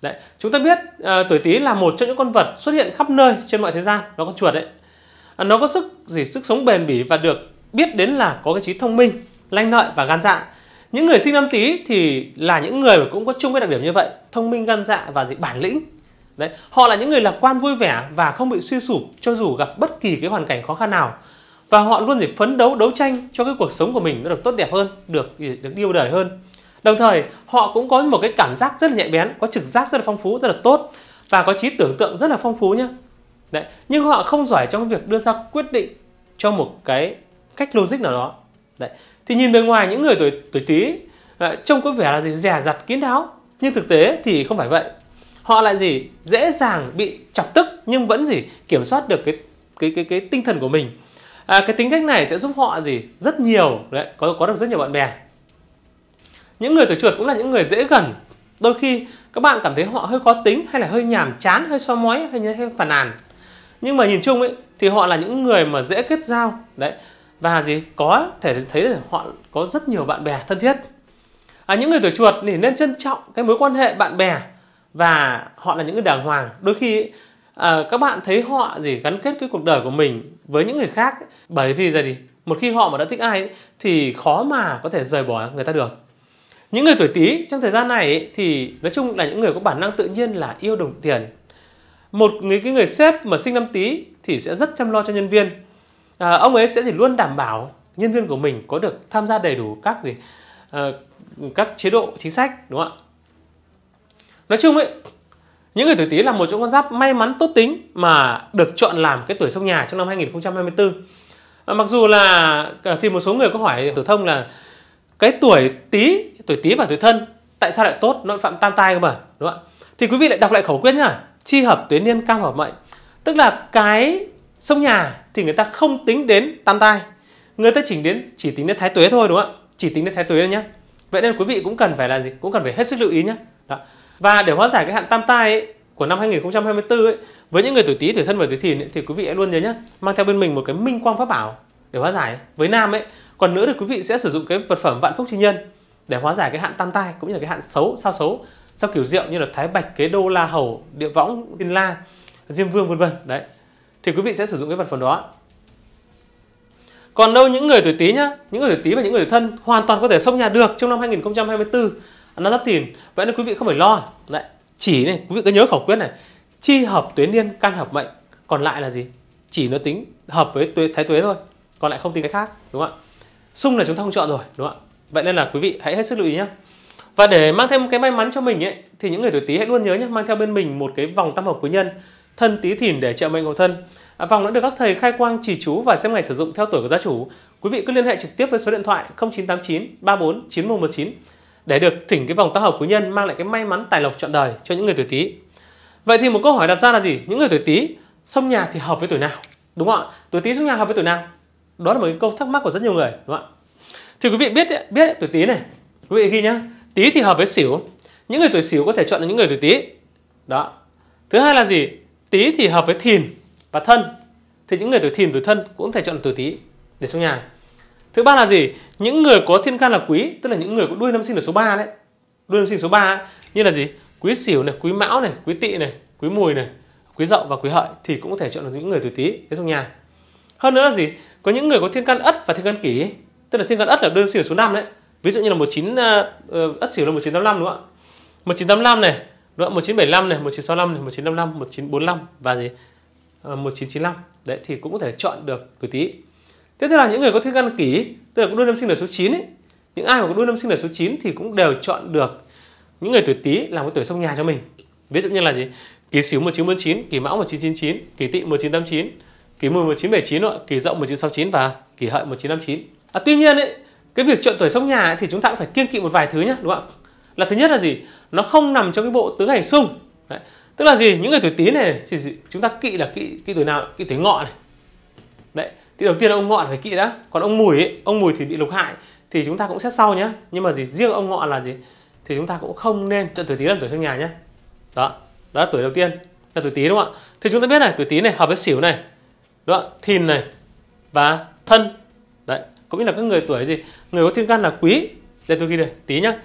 Đấy, chúng ta biết à, tuổi Tý là một trong những con vật xuất hiện khắp nơi trên mọi thế gian, nó con chuột đấy. À, nó có sức gì sức sống bền bỉ và được biết đến là có cái trí thông minh, lanh lợi và gan dạ. Những người sinh năm Tý thì là những người cũng có chung cái đặc điểm như vậy, thông minh, gan dạ và dị bản lĩnh. Đấy, họ là những người lạc quan vui vẻ và không bị suy sụp cho dù gặp bất kỳ cái hoàn cảnh khó khăn nào và họ luôn phải phấn đấu đấu tranh cho cái cuộc sống của mình nó được tốt đẹp hơn, được được yêu đời hơn. Đồng thời, họ cũng có một cái cảm giác rất là nhạy bén, có trực giác rất là phong phú, rất là tốt và có trí tưởng tượng rất là phong phú nhé. Đấy, nhưng họ không giỏi trong việc đưa ra quyết định cho một cái cách logic nào đó. Đấy. Thì nhìn bề ngoài những người tuổi tuổi Tý ờ, trông có vẻ là gì dè dặt kín đáo, nhưng thực tế thì không phải vậy. Họ lại gì dễ dàng bị chọc tức nhưng vẫn gì kiểm soát được cái cái cái cái tinh thần của mình à, cái tính cách này sẽ giúp họ gì rất nhiều đấy có có được rất nhiều bạn bè những người tuổi chuột cũng là những người dễ gần đôi khi các bạn cảm thấy họ hơi khó tính hay là hơi nhàm chán hơi so mói hay, hay phàn nàn nhưng mà nhìn chung ấy thì họ là những người mà dễ kết giao đấy và gì có thể thấy là họ có rất nhiều bạn bè thân thiết à, những người tuổi chuột thì nên trân trọng cái mối quan hệ bạn bè và họ là những người đàng hoàng đôi khi ấy, à, các bạn thấy họ gì gắn kết cái cuộc đời của mình với những người khác ấy. bởi vì giờ thì một khi họ mà đã thích ai ấy, thì khó mà có thể rời bỏ người ta được những người tuổi tý trong thời gian này ấy, thì nói chung là những người có bản năng tự nhiên là yêu đồng tiền một người cái người sếp mà sinh năm tý thì sẽ rất chăm lo cho nhân viên à, ông ấy sẽ thì luôn đảm bảo nhân viên của mình có được tham gia đầy đủ các gì à, các chế độ chính sách đúng không ạ nói chung ấy những người tuổi Tý là một trong con giáp may mắn tốt tính mà được chọn làm cái tuổi sông nhà trong năm 2024. mặc dù là ờ, thì một số người có hỏi tử thông là cái tuổi Tý, tuổi Tý và tuổi Thân tại sao lại tốt nó phạm tam tai cơ mà, đúng không ạ? Thì quý vị lại đọc lại khẩu quyết nhá. Chi hợp tuyến niên cam hợp mệnh. Tức là cái sông nhà thì người ta không tính đến tam tai. Người ta chỉ đến chỉ tính đến thái tuế thôi đúng không ạ? Chỉ tính đến thái tuế thôi nhá. Vậy nên quý vị cũng cần phải là gì? Cũng cần phải hết sức lưu ý nhá. Đó. Và để hóa giải cái hạn tam tai ấy, của năm 2024 ấy, với những người tuổi Tý, tuổi Thân và tuổi Thìn ấy, thì quý vị hãy luôn nhớ nhé, mang theo bên mình một cái minh quang pháp bảo để hóa giải. Với nam ấy, còn nữa thì quý vị sẽ sử dụng cái vật phẩm vạn phúc chi nhân để hóa giải cái hạn tam tai cũng như là cái hạn xấu, sao xấu, sao kiểu rượu như là thái bạch, kế đô, la hầu, địa võng, tiên la, diêm vương vân vân. Đấy. Thì quý vị sẽ sử dụng cái vật phẩm đó. Còn đâu những người tuổi Tý nhá, những người tuổi Tý và những người tuổi Thân hoàn toàn có thể xông nhà được trong năm 2024 nó đắt tiền, vậy nên quý vị không phải lo đấy chỉ này quý vị cứ nhớ khẩu quyết này chi hợp tuyến niên can hợp mệnh còn lại là gì chỉ nó tính hợp với tuế, thái tuế thôi còn lại không tính cái khác đúng không ạ xung là chúng ta không chọn rồi đúng không ạ vậy nên là quý vị hãy hết sức lưu ý nhé và để mang thêm cái may mắn cho mình ấy thì những người tuổi tý hãy luôn nhớ nhé mang theo bên mình một cái vòng tam hợp quý nhân thân tý thìn để trợ mệnh hộ thân à, vòng đã được các thầy khai quang chỉ chú và xem ngày sử dụng theo tuổi của gia chủ quý vị cứ liên hệ trực tiếp với số điện thoại 0989 34 9119 để được thỉnh cái vòng tam hợp quý nhân mang lại cái may mắn tài lộc trọn đời cho những người tuổi Tý. Vậy thì một câu hỏi đặt ra là gì? Những người tuổi Tý xông nhà thì hợp với tuổi nào? Đúng không ạ? Tuổi Tý xông nhà hợp với tuổi nào? Đó là một cái câu thắc mắc của rất nhiều người, đúng không ạ? Thì quý vị biết ấy, biết ấy, tuổi Tý này, quý vị ghi nhá. Tý thì hợp với Sửu. Những người tuổi Sửu có thể chọn là những người tuổi Tý. Đó. Thứ hai là gì? Tý thì hợp với Thìn và Thân. Thì những người tuổi Thìn tuổi Thân cũng có thể chọn tuổi Tý để xông nhà thứ ba là gì những người có thiên can là quý tức là những người có đuôi năm sinh ở số 3 đấy đuôi năm sinh số 3 ấy, như là gì quý sửu này quý mão này quý tỵ này quý mùi này quý dậu và quý hợi thì cũng có thể chọn được những người tuổi tý ở trong nhà hơn nữa là gì có những người có thiên can ất và thiên can kỷ tức là thiên can ất là đơn xỉu số 5 đấy ví dụ như là 19 uh, ờ, ờ, ất sửu là 1985 đúng không ạ 1985 này đúng không? 1975 này 1965 này 1955 1945 và gì uh, ờ, 1995 đấy thì cũng có thể chọn được tuổi tý tiếp theo là những người có thiên can kỷ tức là có đuôi năm sinh là số 9 ấy những ai mà có đuôi năm sinh là số 9 thì cũng đều chọn được những người tuổi tý làm cái tuổi sông nhà cho mình ví dụ như là gì kỷ sửu 1949 kỷ mão 1999 kỷ tỵ 1989 kỷ mùi 1979 kỷ dậu 1969 và kỷ hợi 1959 à, tuy nhiên ấy cái việc chọn tuổi sông nhà ấy, thì chúng ta cũng phải kiên kỵ một vài thứ nhá đúng không ạ là thứ nhất là gì nó không nằm trong cái bộ tứ hành xung Đấy. tức là gì những người tuổi tý này thì chúng ta kỵ là kỵ kỵ tuổi nào kỵ tuổi ngọ này Đấy thì đầu tiên là ông ngọn phải kỵ đã còn ông mùi ấy, ông mùi thì bị lục hại thì chúng ta cũng xét sau nhé nhưng mà gì riêng ông ngọn là gì thì chúng ta cũng không nên chọn tuổi tí làm tuổi trong nhà nhé đó đó là tuổi đầu tiên là tuổi tí đúng không ạ thì chúng ta biết này tuổi tí này hợp với xỉu này đúng không ạ thìn này và thân đấy cũng như là các người tuổi gì người có thiên can là quý đây tôi ghi đây tí nhá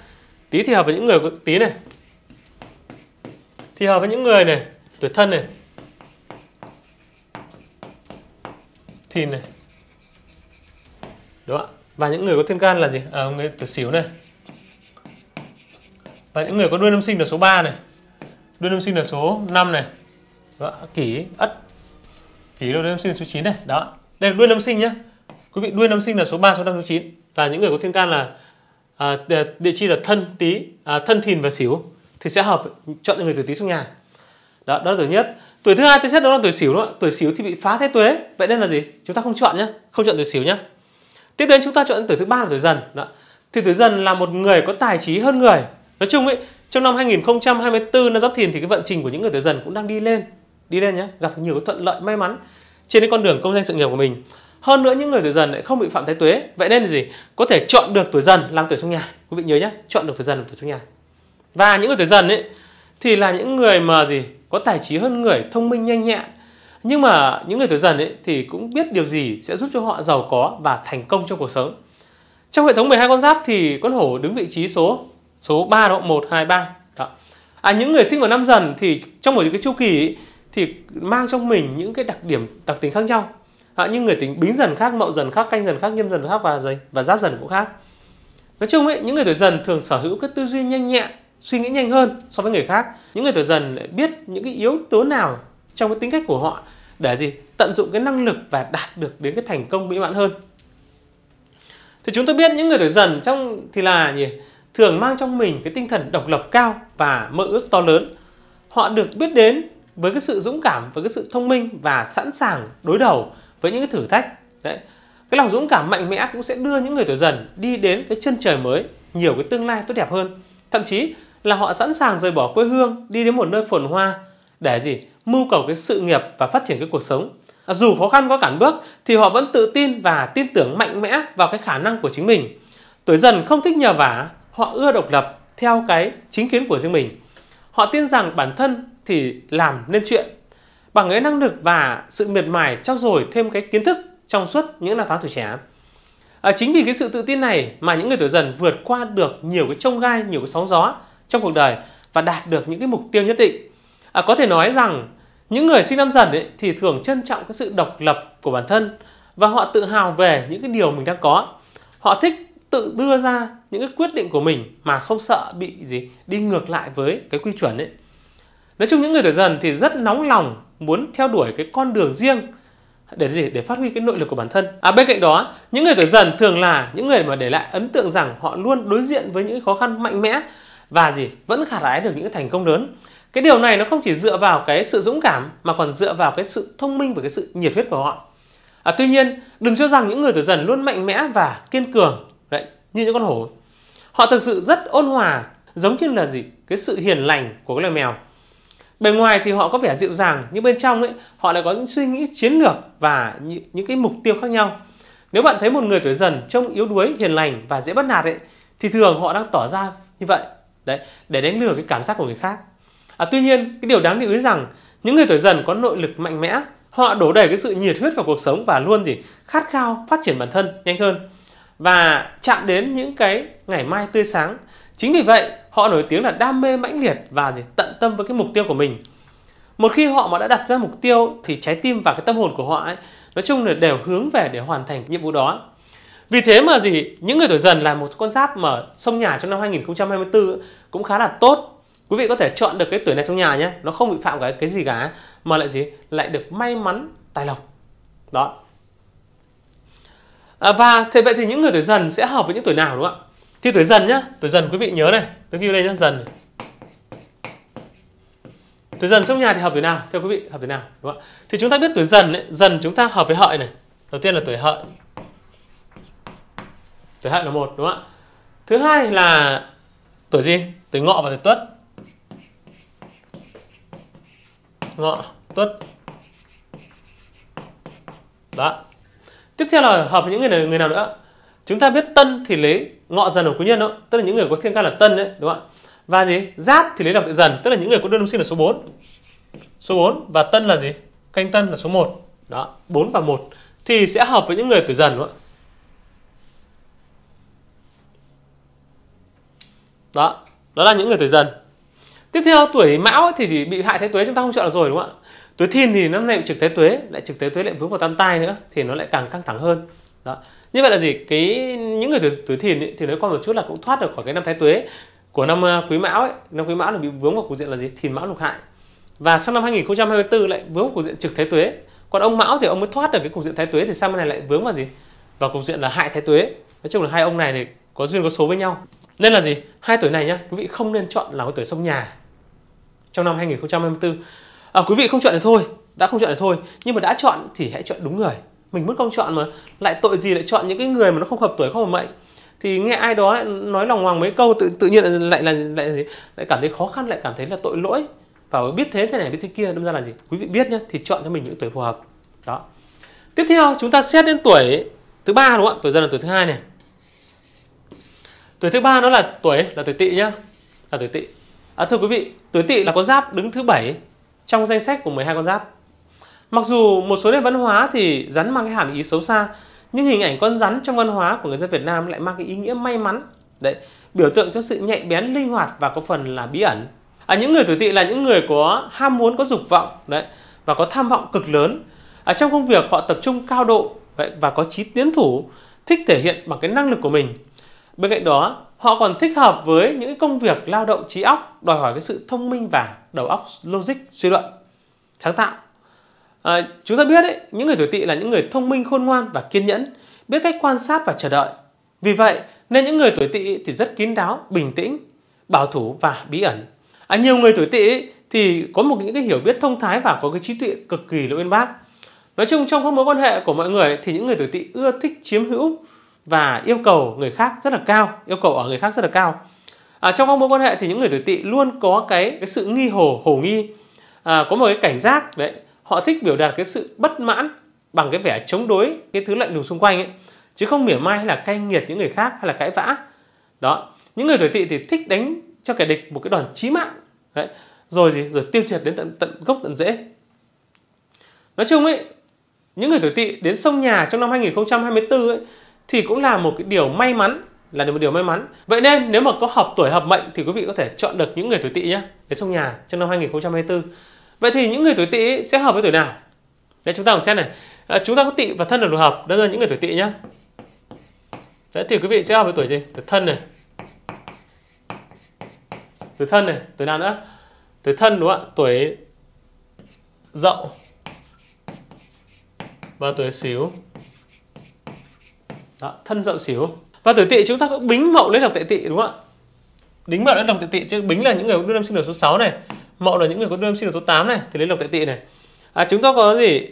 tí thì hợp với những người có tí này thì hợp với những người này tuổi thân này thìn này đúng không và những người có thiên can là gì à, ông ấy xỉu này và những người có đuôi năm sinh là số 3 này đuôi năm sinh là số 5 này đó, kỷ ất kỷ đuôi năm sinh là số 9 này đó đây là đuôi năm sinh nhé quý vị đuôi năm sinh là số 3 số 5 số 9 và những người có thiên can là à, địa chi là thân tí à, thân thìn và xỉu thì sẽ hợp chọn những người tuổi tí trong nhà đó đó là tuổi nhất tuổi thứ hai tôi xét đó là tuổi xỉu đúng không ạ tuổi xỉu thì bị phá thế tuế vậy nên là gì chúng ta không chọn nhá không chọn tuổi xỉu nhá tiếp đến chúng ta chọn tuổi thứ ba là tuổi dần đó. thì tuổi dần là một người có tài trí hơn người nói chung ấy trong năm 2024 năm giáp thìn thì cái vận trình của những người tuổi dần cũng đang đi lên đi lên nhá gặp nhiều cái thuận lợi may mắn trên cái con đường công danh sự nghiệp của mình hơn nữa những người tuổi dần lại không bị phạm thái tuế vậy nên là gì có thể chọn được tuổi dần làm tuổi trong nhà quý vị nhớ nhé chọn được tuổi dần làm tuổi trong nhà và những người tuổi dần ấy thì là những người mà gì có tài trí hơn người, thông minh nhanh nhẹn. Nhưng mà những người tuổi dần ấy thì cũng biết điều gì sẽ giúp cho họ giàu có và thành công trong cuộc sống. Trong hệ thống 12 con giáp thì con hổ đứng vị trí số số 3 độ 1 2 3. Đó. À những người sinh vào năm dần thì trong một cái chu kỳ ấy, thì mang trong mình những cái đặc điểm đặc tính khác nhau. À, nhưng người tính bính dần khác, mậu dần khác, canh dần khác, nhâm dần khác và và giáp dần cũng khác. Nói chung ấy, những người tuổi dần thường sở hữu cái tư duy nhanh nhẹn, suy nghĩ nhanh hơn so với người khác những người tuổi dần lại biết những cái yếu tố nào trong cái tính cách của họ để gì tận dụng cái năng lực và đạt được đến cái thành công mỹ mãn hơn thì chúng tôi biết những người tuổi dần trong thì là gì thường mang trong mình cái tinh thần độc lập cao và mơ ước to lớn họ được biết đến với cái sự dũng cảm với cái sự thông minh và sẵn sàng đối đầu với những cái thử thách đấy cái lòng dũng cảm mạnh mẽ cũng sẽ đưa những người tuổi dần đi đến cái chân trời mới nhiều cái tương lai tốt đẹp hơn thậm chí là họ sẵn sàng rời bỏ quê hương đi đến một nơi phồn hoa để gì mưu cầu cái sự nghiệp và phát triển cái cuộc sống à, dù khó khăn có cản bước thì họ vẫn tự tin và tin tưởng mạnh mẽ vào cái khả năng của chính mình tuổi dần không thích nhờ vả họ ưa độc lập theo cái chính kiến của riêng mình họ tin rằng bản thân thì làm nên chuyện bằng cái năng lực và sự miệt mài trau dồi thêm cái kiến thức trong suốt những năm tháng tuổi trẻ à, chính vì cái sự tự tin này mà những người tuổi dần vượt qua được nhiều cái trông gai nhiều cái sóng gió trong cuộc đời và đạt được những cái mục tiêu nhất định. À, có thể nói rằng những người sinh năm dần ấy, thì thường trân trọng cái sự độc lập của bản thân và họ tự hào về những cái điều mình đang có. Họ thích tự đưa ra những cái quyết định của mình mà không sợ bị gì đi ngược lại với cái quy chuẩn ấy. Nói chung những người tuổi dần thì rất nóng lòng muốn theo đuổi cái con đường riêng để gì để phát huy cái nội lực của bản thân. À bên cạnh đó, những người tuổi dần thường là những người mà để lại ấn tượng rằng họ luôn đối diện với những khó khăn mạnh mẽ và gì vẫn gặt hái được những thành công lớn cái điều này nó không chỉ dựa vào cái sự dũng cảm mà còn dựa vào cái sự thông minh và cái sự nhiệt huyết của họ à, tuy nhiên đừng cho rằng những người tuổi dần luôn mạnh mẽ và kiên cường đấy như những con hổ họ thực sự rất ôn hòa giống như là gì cái sự hiền lành của cái loài mèo bề ngoài thì họ có vẻ dịu dàng nhưng bên trong ấy họ lại có những suy nghĩ chiến lược và những cái mục tiêu khác nhau nếu bạn thấy một người tuổi dần trông yếu đuối hiền lành và dễ bắt nạt ấy thì thường họ đang tỏ ra như vậy đấy để đánh lừa cái cảm giác của người khác à, tuy nhiên cái điều đáng lưu ý rằng những người tuổi dần có nội lực mạnh mẽ họ đổ đầy cái sự nhiệt huyết vào cuộc sống và luôn gì khát khao phát triển bản thân nhanh hơn và chạm đến những cái ngày mai tươi sáng chính vì vậy họ nổi tiếng là đam mê mãnh liệt và gì tận tâm với cái mục tiêu của mình một khi họ mà đã đặt ra mục tiêu thì trái tim và cái tâm hồn của họ ấy, nói chung là đều hướng về để hoàn thành nhiệm vụ đó vì thế mà gì những người tuổi dần là một con giáp mà sông nhà trong năm 2024 cũng khá là tốt. Quý vị có thể chọn được cái tuổi này trong nhà nhé, nó không bị phạm cái cái gì cả mà lại gì lại được may mắn tài lộc. Đó. À, và thế vậy thì những người tuổi dần sẽ hợp với những tuổi nào đúng không ạ? Thì tuổi dần nhá, tuổi dần quý vị nhớ này, tôi ghi đây nhá, dần. Tuổi dần trong nhà thì hợp tuổi nào? theo quý vị, hợp tuổi nào? Đúng không ạ? Thì chúng ta biết tuổi dần ấy, dần chúng ta hợp với hợi này. Đầu tiên là tuổi hợi, giới hạn là một đúng không ạ thứ hai là tuổi gì tuổi ngọ và tuổi tuất ngọ tuất đó tiếp theo là hợp với những người nào, người nào nữa chúng ta biết tân thì lấy ngọ dần ở quý nhân đó tức là những người có thiên can là tân đấy đúng không ạ và gì giáp thì lấy đọc tự dần tức là những người có đơn âm sinh là số 4 số 4 và tân là gì canh tân là số 1 đó 4 và 1 thì sẽ hợp với những người tuổi dần đúng không ạ đó đó là những người tuổi dần tiếp theo tuổi mão thì chỉ bị hại thái tuế chúng ta không chọn được rồi đúng không ạ tuổi thìn thì năm nay trực thái tuế lại trực thái tuế lại vướng vào tam tai nữa thì nó lại càng căng thẳng hơn đó như vậy là gì cái những người tuổi, tuổi thìn ấy, thì nói qua một chút là cũng thoát được khỏi cái năm thái tuế của năm à, quý mão ấy năm quý mão là bị vướng vào cục diện là gì thìn mão lục hại và sang năm 2024 lại vướng vào cục diện trực thái tuế còn ông mão thì ông mới thoát được cái cục diện thái tuế thì sang bên này lại vướng vào gì vào cục diện là hại thái tuế nói chung là hai ông này thì có duyên có số với nhau nên là gì? Hai tuổi này nhá, quý vị không nên chọn là cái tuổi sông nhà trong năm 2024. À, quý vị không chọn được thôi, đã không chọn được thôi, nhưng mà đã chọn thì hãy chọn đúng người. Mình mất công chọn mà, lại tội gì lại chọn những cái người mà nó không hợp tuổi không hợp mệnh. Thì nghe ai đó nói lòng hoàng mấy câu tự tự nhiên lại là lại lại, lại cảm thấy khó khăn, lại cảm thấy là tội lỗi và biết thế thế này biết thế kia đâm ra là gì quý vị biết nhá thì chọn cho mình những tuổi phù hợp đó tiếp theo chúng ta xét đến tuổi thứ ba đúng không ạ tuổi dần là tuổi thứ hai này tuổi thứ ba nó là tuổi là tuổi tỵ nhá là tuổi tỵ à, thưa quý vị tuổi tỵ là con giáp đứng thứ bảy trong danh sách của 12 con giáp mặc dù một số nét văn hóa thì rắn mang cái hàm ý xấu xa nhưng hình ảnh con rắn trong văn hóa của người dân Việt Nam lại mang cái ý nghĩa may mắn đấy biểu tượng cho sự nhạy bén linh hoạt và có phần là bí ẩn à, những người tuổi tỵ là những người có ham muốn có dục vọng đấy và có tham vọng cực lớn à, trong công việc họ tập trung cao độ vậy và có trí tiến thủ thích thể hiện bằng cái năng lực của mình Bên cạnh đó, họ còn thích hợp với những công việc lao động trí óc đòi hỏi cái sự thông minh và đầu óc logic suy luận sáng tạo à, chúng ta biết đấy những người tuổi tỵ là những người thông minh khôn ngoan và kiên nhẫn biết cách quan sát và chờ đợi vì vậy nên những người tuổi tỵ thì rất kín đáo bình tĩnh bảo thủ và bí ẩn à, nhiều người tuổi tỵ thì có một những cái hiểu biết thông thái và có cái trí tuệ cực kỳ là uyên bác nói chung trong các mối quan hệ của mọi người thì những người tuổi tỵ ưa thích chiếm hữu và yêu cầu người khác rất là cao yêu cầu ở người khác rất là cao à, trong các mối quan hệ thì những người tuổi tỵ luôn có cái, cái sự nghi hồ hồ nghi à, có một cái cảnh giác đấy họ thích biểu đạt cái sự bất mãn bằng cái vẻ chống đối cái thứ lạnh lùng xung quanh ấy chứ không mỉa mai hay là cay nghiệt những người khác hay là cãi vã đó những người tuổi tỵ thì thích đánh cho kẻ địch một cái đòn chí mạng đấy rồi gì rồi tiêu triệt đến tận tận gốc tận rễ nói chung ấy những người tuổi tỵ đến sông nhà trong năm 2024 ấy thì cũng là một cái điều may mắn là một điều may mắn. Vậy nên nếu mà có hợp tuổi hợp mệnh thì quý vị có thể chọn được những người tuổi tỵ nhé đến trong nhà trong năm 2024. Vậy thì những người tuổi tỵ sẽ hợp với tuổi nào? để chúng ta cùng xem này. À, chúng ta có tỵ và thân là lục hợp, đó là những người tuổi tỵ nhé. Đấy thì quý vị sẽ hợp với tuổi gì? Tuổi thân này. Tuổi thân này, tuổi nào nữa? Tuổi thân đúng không ạ? Tuổi dậu và tuổi xíu đó, thân rộng xỉu. Và tuổi tỵ chúng ta cũng bính mậu lấy lộc tệ tỵ đúng không ạ? bính mậu lấy lộc tệ tỵ chứ bính là những người có đơn âm sinh ở số 6 này, mậu là những người có đơn âm sinh ở số 8 này thì lấy lộc tệ tỵ này. À, chúng ta có gì?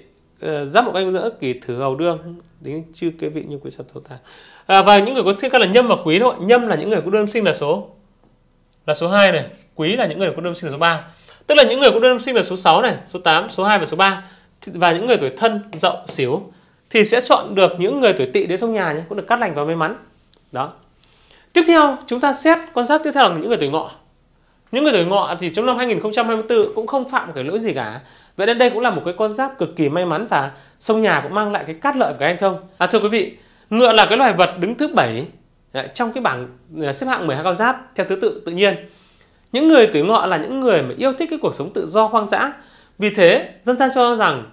Ờ, giáp một canh giữa kỳ thử hầu đương đến chư cái vị như quý sập thổ tàng. À, và những người có thiên can là nhâm và quý thôi. Nhâm là những người có đơn sinh là số là số 2 này, quý là những người có đơn sinh là số 3. Tức là những người có đơn sinh là số 6 này, số 8, số 2 và số 3 và những người tuổi thân rộng xíu thì sẽ chọn được những người tuổi tỵ đến trong nhà nhé cũng được cắt lành và may mắn đó tiếp theo chúng ta xét quan sát tiếp theo là những người tuổi ngọ những người tuổi ngọ thì trong năm 2024 cũng không phạm cái lỗi gì cả vậy nên đây cũng là một cái con giáp cực kỳ may mắn và sông nhà cũng mang lại cái cát lợi và cái anh thông à thưa quý vị ngựa là cái loài vật đứng thứ bảy trong cái bảng à, xếp hạng 12 con giáp theo thứ tự tự nhiên những người tuổi ngọ là những người mà yêu thích cái cuộc sống tự do hoang dã vì thế dân gian cho rằng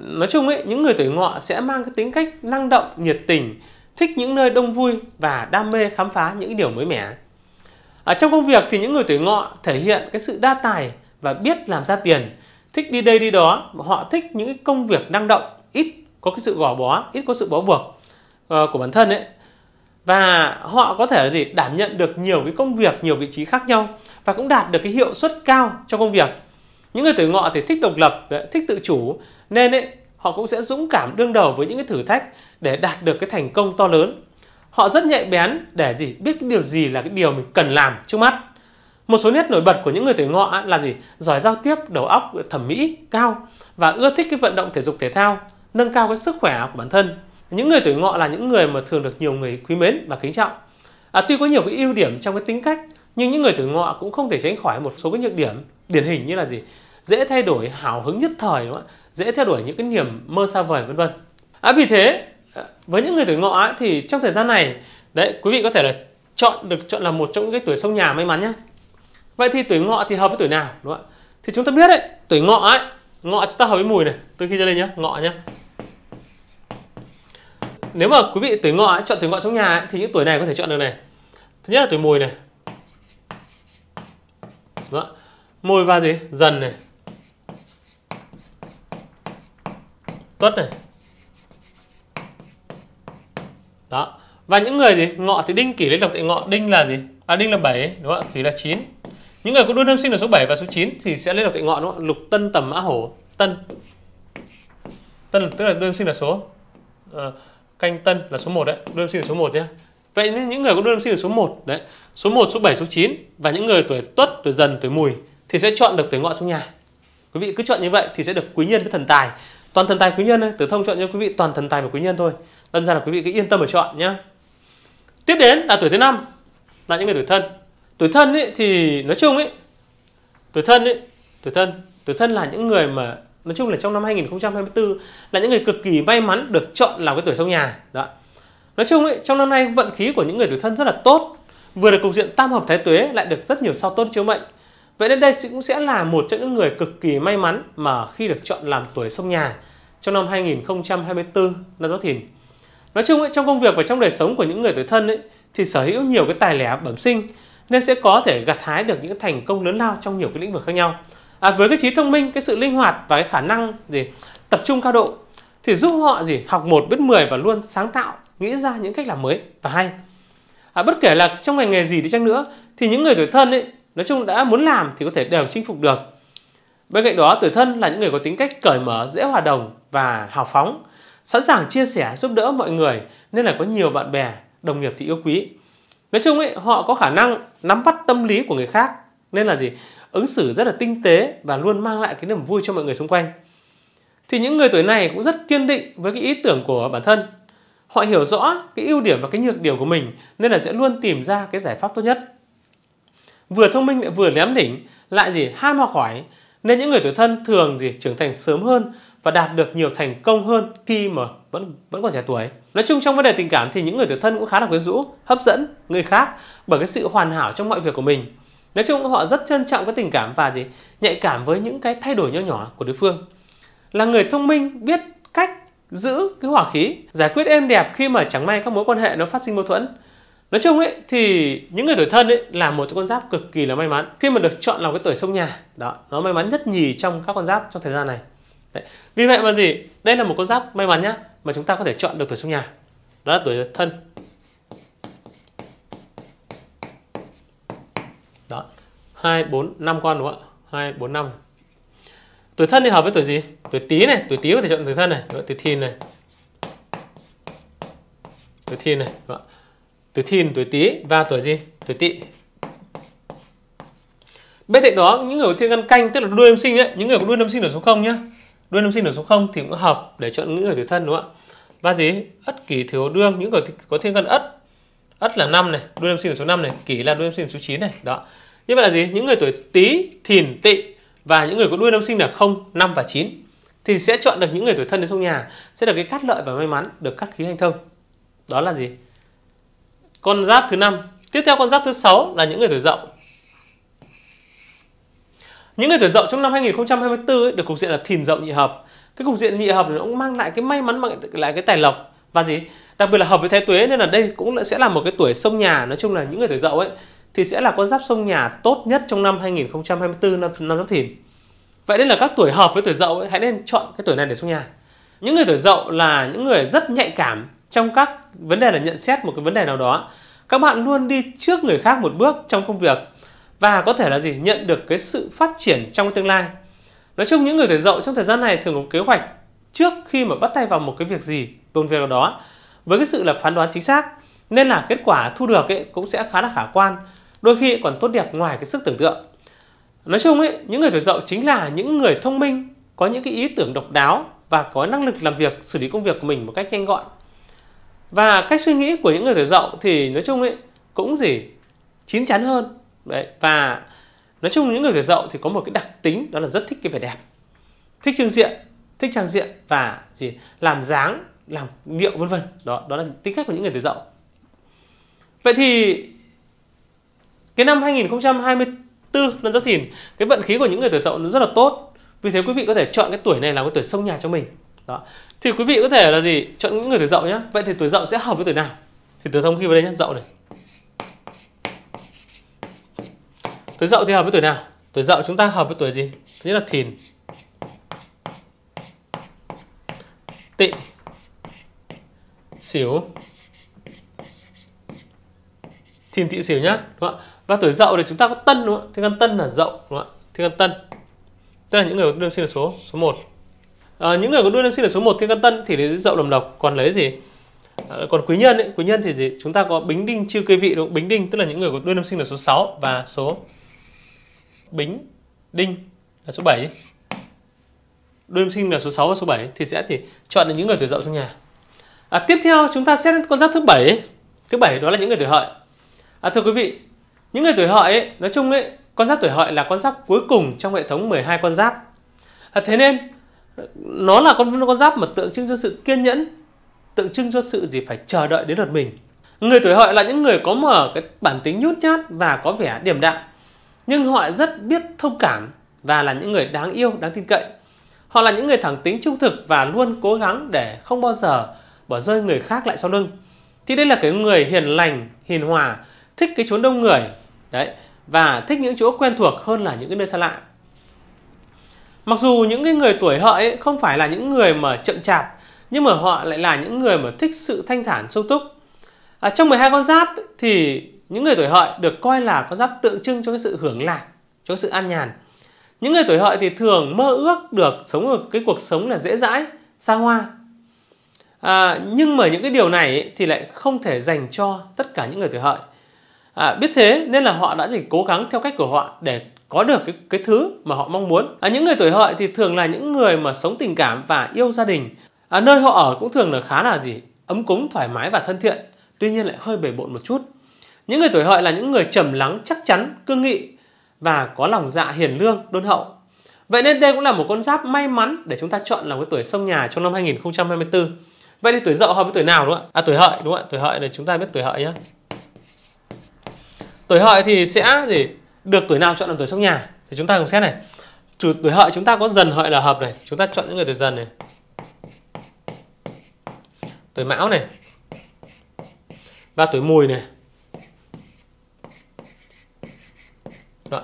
nói chung ấy những người tuổi ngọ sẽ mang cái tính cách năng động nhiệt tình thích những nơi đông vui và đam mê khám phá những điều mới mẻ ở trong công việc thì những người tuổi ngọ thể hiện cái sự đa tài và biết làm ra tiền thích đi đây đi đó họ thích những cái công việc năng động ít có cái sự gò bó ít có sự bó buộc ờ, của bản thân ấy và họ có thể là gì đảm nhận được nhiều cái công việc nhiều vị trí khác nhau và cũng đạt được cái hiệu suất cao trong công việc những người tuổi ngọ thì thích độc lập thích tự chủ nên ấy, họ cũng sẽ dũng cảm đương đầu với những cái thử thách để đạt được cái thành công to lớn họ rất nhạy bén để gì biết cái điều gì là cái điều mình cần làm trước mắt một số nét nổi bật của những người tuổi ngọ là gì giỏi giao tiếp đầu óc thẩm mỹ cao và ưa thích cái vận động thể dục thể thao nâng cao cái sức khỏe của bản thân những người tuổi ngọ là những người mà thường được nhiều người quý mến và kính trọng à, tuy có nhiều cái ưu điểm trong cái tính cách nhưng những người tuổi ngọ cũng không thể tránh khỏi một số cái nhược điểm điển hình như là gì dễ thay đổi hào hứng nhất thời đúng không ạ dễ theo đuổi những cái niềm mơ xa vời vân vân à, vì thế à, với những người tuổi ngọ ấy, thì trong thời gian này đấy quý vị có thể là chọn được chọn là một trong những cái tuổi sông nhà may mắn nhé vậy thì tuổi ngọ thì hợp với tuổi nào đúng không ạ thì chúng ta biết đấy tuổi ngọ ấy ngọ chúng ta hợp với mùi này tôi ghi ra đây nhé ngọ nhé nếu mà quý vị tuổi ngọ ấy, chọn tuổi ngọ trong nhà ấy, thì những tuổi này có thể chọn được này thứ nhất là tuổi mùi này đúng không? ạ mùi và gì dần này tuất này đó và những người gì ngọ thì đinh kỷ lấy độc tại ngọ đinh là gì à đinh là 7 đúng không ạ thủy là 9 những người có đuôi năm sinh là số 7 và số 9 thì sẽ lấy độc tại ngọ đúng không lục tân tầm mã hổ tân tân là, tức là đuôi sinh là số à, canh tân là số 1 đấy đuôi sinh là số 1 nhé vậy nên những người có đuôi năm sinh là số 1 đấy số 1 số 7 số 9 và những người tuổi tuất tuổi dần tuổi mùi thì sẽ chọn được tuổi ngọ trong nhà quý vị cứ chọn như vậy thì sẽ được quý nhân với thần tài toàn thần tài quý nhân này, tử thông chọn cho quý vị toàn thần tài và quý nhân thôi đâm ra là quý vị cứ yên tâm mà chọn nhá tiếp đến là tuổi thứ năm là những người tuổi thân tuổi thân ấy thì nói chung ấy tuổi thân ấy tuổi thân tuổi thân là những người mà nói chung là trong năm 2024 là những người cực kỳ may mắn được chọn làm cái tuổi trong nhà đó nói chung ấy trong năm nay vận khí của những người tuổi thân rất là tốt vừa được cục diện tam hợp thái tuế lại được rất nhiều sao tốt chiếu mệnh Vậy nên đây cũng sẽ là một trong những người cực kỳ may mắn mà khi được chọn làm tuổi sông nhà trong năm 2024 năm Giáp Thìn. Nói chung ấy, trong công việc và trong đời sống của những người tuổi thân ấy, thì sở hữu nhiều cái tài lẻ bẩm sinh nên sẽ có thể gặt hái được những thành công lớn lao trong nhiều cái lĩnh vực khác nhau. À, với cái trí thông minh, cái sự linh hoạt và cái khả năng gì tập trung cao độ thì giúp họ gì học một biết 10 và luôn sáng tạo, nghĩ ra những cách làm mới và hay. À, bất kể là trong ngành nghề gì đi chăng nữa thì những người tuổi thân ấy nói chung đã muốn làm thì có thể đều chinh phục được bên cạnh đó tuổi thân là những người có tính cách cởi mở dễ hòa đồng và hào phóng sẵn sàng chia sẻ giúp đỡ mọi người nên là có nhiều bạn bè đồng nghiệp thì yêu quý nói chung ấy họ có khả năng nắm bắt tâm lý của người khác nên là gì ứng xử rất là tinh tế và luôn mang lại cái niềm vui cho mọi người xung quanh thì những người tuổi này cũng rất kiên định với cái ý tưởng của bản thân họ hiểu rõ cái ưu điểm và cái nhược điểm của mình nên là sẽ luôn tìm ra cái giải pháp tốt nhất vừa thông minh lại vừa lém đỉnh, lại gì ham học hỏi, nên những người tuổi thân thường gì trưởng thành sớm hơn và đạt được nhiều thành công hơn khi mà vẫn vẫn còn trẻ tuổi. Nói chung trong vấn đề tình cảm thì những người tuổi thân cũng khá là quyến rũ, hấp dẫn người khác bởi cái sự hoàn hảo trong mọi việc của mình. Nói chung họ rất trân trọng cái tình cảm và gì nhạy cảm với những cái thay đổi nhỏ nhỏ của đối phương. Là người thông minh biết cách giữ cái hỏa khí, giải quyết êm đẹp khi mà chẳng may các mối quan hệ nó phát sinh mâu thuẫn Nói chung ấy thì những người tuổi thân ấy là một con giáp cực kỳ là may mắn khi mà được chọn làm cái tuổi sông nhà đó nó may mắn nhất nhì trong các con giáp trong thời gian này Đấy. vì vậy mà gì đây là một con giáp may mắn nhá mà chúng ta có thể chọn được tuổi sông nhà đó là tuổi thân đó hai bốn năm con đúng không ạ hai bốn năm tuổi thân thì hợp với tuổi gì tuổi tý này tuổi tý có thể chọn tuổi thân này tuổi thìn này tuổi thìn này đúng không? tuổi thìn tuổi tý và tuổi gì tuổi tỵ bên cạnh đó những người thiên căn canh tức là đuôi âm sinh ấy, những người có đuôi âm sinh ở số 0 nhá đuôi âm sinh ở số 0 thì cũng hợp để chọn những người tuổi thân đúng không ạ và gì ất kỷ thiếu đương những người có thiên căn ất ất là 5 này đuôi âm sinh ở số 5 này kỷ là đuôi âm sinh ở số 9 này đó như vậy là gì những người tuổi tý thìn tỵ và những người có đuôi âm sinh là 0, 5 và 9 thì sẽ chọn được những người tuổi thân đến trong nhà sẽ được cái cắt lợi và may mắn được cắt khí hành thông đó là gì con giáp thứ năm tiếp theo con giáp thứ sáu là những người tuổi dậu những người tuổi dậu trong năm 2024 ấy, được cục diện là thìn dậu nhị hợp cái cục diện nhị hợp nó cũng mang lại cái may mắn mang lại cái tài lộc và gì đặc biệt là hợp với thái tuế nên là đây cũng sẽ là một cái tuổi sông nhà nói chung là những người tuổi dậu ấy thì sẽ là con giáp sông nhà tốt nhất trong năm 2024 năm năm giáp thìn vậy nên là các tuổi hợp với tuổi dậu ấy, hãy nên chọn cái tuổi này để sông nhà những người tuổi dậu là những người rất nhạy cảm trong các vấn đề là nhận xét một cái vấn đề nào đó các bạn luôn đi trước người khác một bước trong công việc và có thể là gì nhận được cái sự phát triển trong tương lai nói chung những người tuổi dậu trong thời gian này thường có kế hoạch trước khi mà bắt tay vào một cái việc gì công việc nào đó với cái sự là phán đoán chính xác nên là kết quả thu được ấy cũng sẽ khá là khả quan đôi khi còn tốt đẹp ngoài cái sức tưởng tượng nói chung ấy những người tuổi dậu chính là những người thông minh có những cái ý tưởng độc đáo và có năng lực làm việc xử lý công việc của mình một cách nhanh gọn và cách suy nghĩ của những người tuổi dậu thì nói chung ấy cũng gì chín chắn hơn đấy và nói chung những người tuổi dậu thì có một cái đặc tính đó là rất thích cái vẻ đẹp thích trưng diện thích trang diện và gì làm dáng làm điệu vân vân đó đó là tính cách của những người tuổi dậu vậy thì cái năm 2024 năm giáp thìn cái vận khí của những người tuổi dậu nó rất là tốt vì thế quý vị có thể chọn cái tuổi này là cái tuổi sông nhà cho mình đó thì quý vị có thể là gì chọn những người tuổi dậu nhé vậy thì tuổi dậu sẽ hợp với tuổi nào thì tử thông khi vào đây nhé dậu này tuổi dậu thì hợp với tuổi nào tuổi dậu chúng ta hợp với tuổi gì thứ nhất là thìn tị xỉu thìn tị xỉu nhá đúng không ạ và tuổi dậu thì chúng ta có tân đúng không ạ thiên can tân là dậu đúng không ạ thiên can tân tức là những người đương sinh là số số 1 à, những người có đuôi nam sinh là số 1 thiên can tân thì lấy dậu lầm lộc còn lấy gì à, còn quý nhân ấy, quý nhân thì gì? chúng ta có bính đinh chưa cây vị đúng không? bính đinh tức là những người có đuôi nam sinh là số 6 và số bính đinh là số 7 đuôi nam sinh là số 6 và số 7 thì sẽ thì chọn được những người tuổi dậu trong nhà à, tiếp theo chúng ta xét con giáp thứ bảy thứ bảy đó là những người tuổi hợi à, thưa quý vị những người tuổi hợi ấy, nói chung ấy con giáp tuổi hợi là con giáp cuối cùng trong hệ thống 12 con giáp à, thế nên nó là con nó con giáp mà tượng trưng cho sự kiên nhẫn tượng trưng cho sự gì phải chờ đợi đến lượt mình người tuổi hợi là những người có mở cái bản tính nhút nhát và có vẻ điềm đạm nhưng họ rất biết thông cảm và là những người đáng yêu đáng tin cậy họ là những người thẳng tính trung thực và luôn cố gắng để không bao giờ bỏ rơi người khác lại sau lưng thì đây là cái người hiền lành hiền hòa thích cái chốn đông người đấy và thích những chỗ quen thuộc hơn là những cái nơi xa lạ Mặc dù những cái người tuổi hợi ấy không phải là những người mà chậm chạp, nhưng mà họ lại là những người mà thích sự thanh thản sâu túc. À, trong 12 con giáp thì những người tuổi hợi được coi là con giáp tượng trưng cho cái sự hưởng lạc, cho cái sự an nhàn. Những người tuổi hợi thì thường mơ ước được sống một cái cuộc sống là dễ dãi, xa hoa. À, nhưng mà những cái điều này ấy, thì lại không thể dành cho tất cả những người tuổi hợi. À, biết thế nên là họ đã chỉ cố gắng theo cách của họ để có được cái, cái thứ mà họ mong muốn à, những người tuổi hợi thì thường là những người mà sống tình cảm và yêu gia đình à, nơi họ ở cũng thường là khá là gì ấm cúng thoải mái và thân thiện tuy nhiên lại hơi bể bộn một chút những người tuổi hợi là những người trầm lắng chắc chắn cương nghị và có lòng dạ hiền lương đôn hậu vậy nên đây cũng là một con giáp may mắn để chúng ta chọn làm cái tuổi sông nhà trong năm 2024 vậy thì tuổi dậu hợp với tuổi nào đúng không ạ à tuổi hợi đúng không ạ tuổi hợi thì chúng ta biết tuổi hợi nhé tuổi hợi thì sẽ gì được tuổi nào chọn làm tuổi sóc nhà thì chúng ta cùng xét này trừ tuổi hợi chúng ta có dần hợi là hợp này chúng ta chọn những người tuổi dần này tuổi mão này và tuổi mùi này Đó.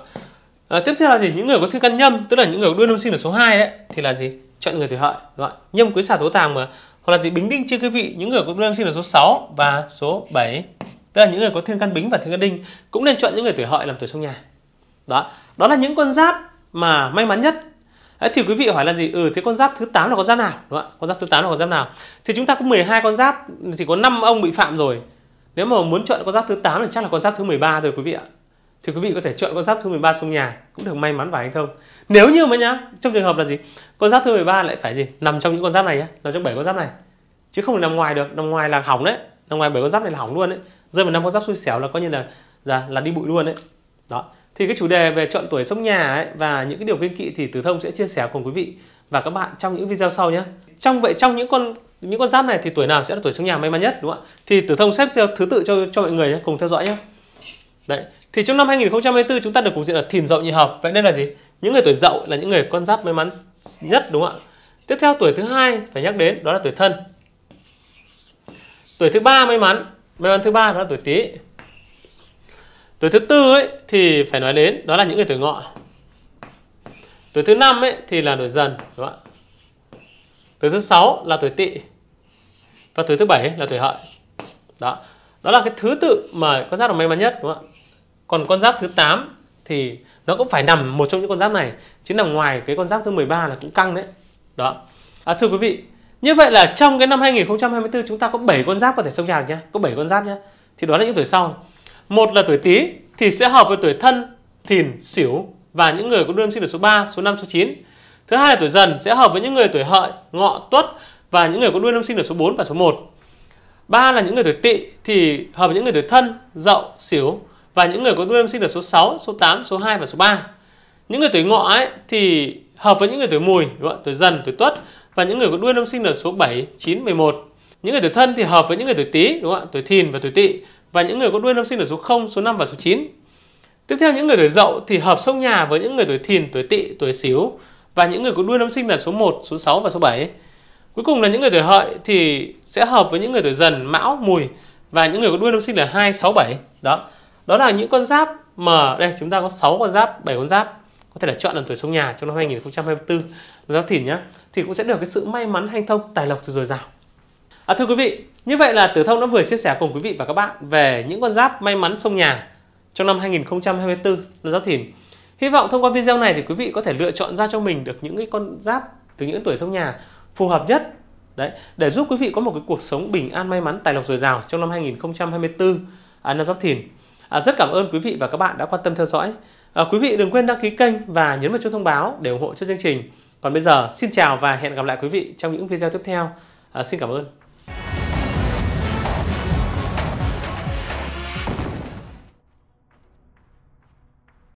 À, tiếp theo là gì những người có thiên căn nhâm tức là những người có đuôi năm sinh ở số 2 đấy thì là gì chọn người tuổi hợi Đúng nhâm quý xả tố tàng mà hoặc là gì bính đinh chia quý vị những người có đuôi năm sinh ở số 6 và số 7 tức là những người có thiên căn bính và thiên căn đinh cũng nên chọn những người tuổi hợi làm tuổi sông nhà đó đó là những con giáp mà may mắn nhất Đấy, thì quý vị hỏi là gì ừ thế con giáp thứ 8 là con giáp nào đúng không? ạ? con giáp thứ 8 là con giáp nào thì chúng ta có 12 con giáp thì có 5 ông bị phạm rồi nếu mà muốn chọn con giáp thứ 8 thì chắc là con giáp thứ 13 rồi quý vị ạ thì quý vị có thể chọn con giáp thứ 13 trong nhà cũng được may mắn vài anh không nếu như mà nhá trong trường hợp là gì con giáp thứ 13 lại phải gì nằm trong những con giáp này nhá nằm trong bảy con giáp này chứ không nằm ngoài được nằm ngoài là hỏng đấy nằm ngoài bảy con giáp này là hỏng luôn đấy rơi vào năm con giáp xui xẻo là coi như là là, là đi bụi luôn đấy đó thì cái chủ đề về chọn tuổi sống nhà ấy và những cái điều kiêng kỵ thì Tử Thông sẽ chia sẻ cùng quý vị và các bạn trong những video sau nhé. Trong vậy trong những con những con giáp này thì tuổi nào sẽ là tuổi sống nhà may mắn nhất đúng không ạ? Thì Tử Thông xếp theo thứ tự cho cho mọi người nhé, cùng theo dõi nhé. Đấy. Thì trong năm 2024 chúng ta được cùng diện là Thìn Dậu nhị hợp. Vậy nên là gì? Những người tuổi Dậu là những người con giáp may mắn nhất đúng không ạ? Tiếp theo tuổi thứ hai phải nhắc đến đó là tuổi Thân. Tuổi thứ ba may mắn, may mắn thứ ba đó là tuổi Tý tuổi thứ tư ấy thì phải nói đến đó là những người tuổi ngọ tuổi thứ năm ấy thì là tuổi dần đúng không ạ tuổi thứ sáu là tuổi tỵ và tuổi thứ bảy là tuổi hợi đó đó là cái thứ tự mà con giáp là may mắn nhất đúng không ạ còn con giáp thứ 8 thì nó cũng phải nằm một trong những con giáp này chứ nằm ngoài cái con giáp thứ 13 là cũng căng đấy đó à, thưa quý vị như vậy là trong cái năm 2024 chúng ta có 7 con giáp có thể xông nhà được nhá có 7 con giáp nhá thì đó là những tuổi sau một là tuổi Tý thì sẽ hợp với tuổi Thân, Thìn, Sửu và những người có đơn sinh được số 3, số 5, số 9. Thứ hai là tuổi Dần sẽ hợp với những người tuổi Hợi, Ngọ, Tuất và những người có đuôi năm sinh được số 4 và số 1. Ba là những người tuổi Tỵ thì hợp với những người tuổi Thân, Dậu, Sửu và những người có đuôi năm sinh được số 6, số 8, số 2 và số 3. Những người tuổi Ngọ ấy thì hợp với những người tuổi Mùi, đúng không? tuổi Dần, tuổi Tuất và những người có đuôi năm sinh là số 7, 9, 11. Những người tuổi Thân thì hợp với những người tuổi Tý, đúng không Tuổi Thìn và tuổi Tỵ và những người có đuôi năm sinh ở số 0, số 5 và số 9. Tiếp theo những người tuổi dậu thì hợp sông nhà với những người tuổi thìn, tuổi tỵ, tuổi xíu và những người có đuôi năm sinh là số 1, số 6 và số 7. Cuối cùng là những người tuổi hợi thì sẽ hợp với những người tuổi dần, mão, mùi và những người có đuôi năm sinh là 2, 6, 7. Đó. Đó là những con giáp mà đây chúng ta có 6 con giáp, 7 con giáp có thể là chọn làm tuổi sông nhà trong năm 2024 giáp thìn nhá thì cũng sẽ được cái sự may mắn hanh thông tài lộc từ dồi dào À, thưa quý vị, như vậy là Tử Thông đã vừa chia sẻ cùng quý vị và các bạn về những con giáp may mắn sông nhà trong năm 2024 năm Giáp Thìn. Hy vọng thông qua video này thì quý vị có thể lựa chọn ra cho mình được những cái con giáp từ những tuổi sông nhà phù hợp nhất đấy để giúp quý vị có một cái cuộc sống bình an may mắn tài lộc dồi dào trong năm 2024 à, năm Giáp Thìn. À, rất cảm ơn quý vị và các bạn đã quan tâm theo dõi. À, quý vị đừng quên đăng ký kênh và nhấn vào chuông thông báo để ủng hộ cho chương trình. Còn bây giờ xin chào và hẹn gặp lại quý vị trong những video tiếp theo. À, xin cảm ơn.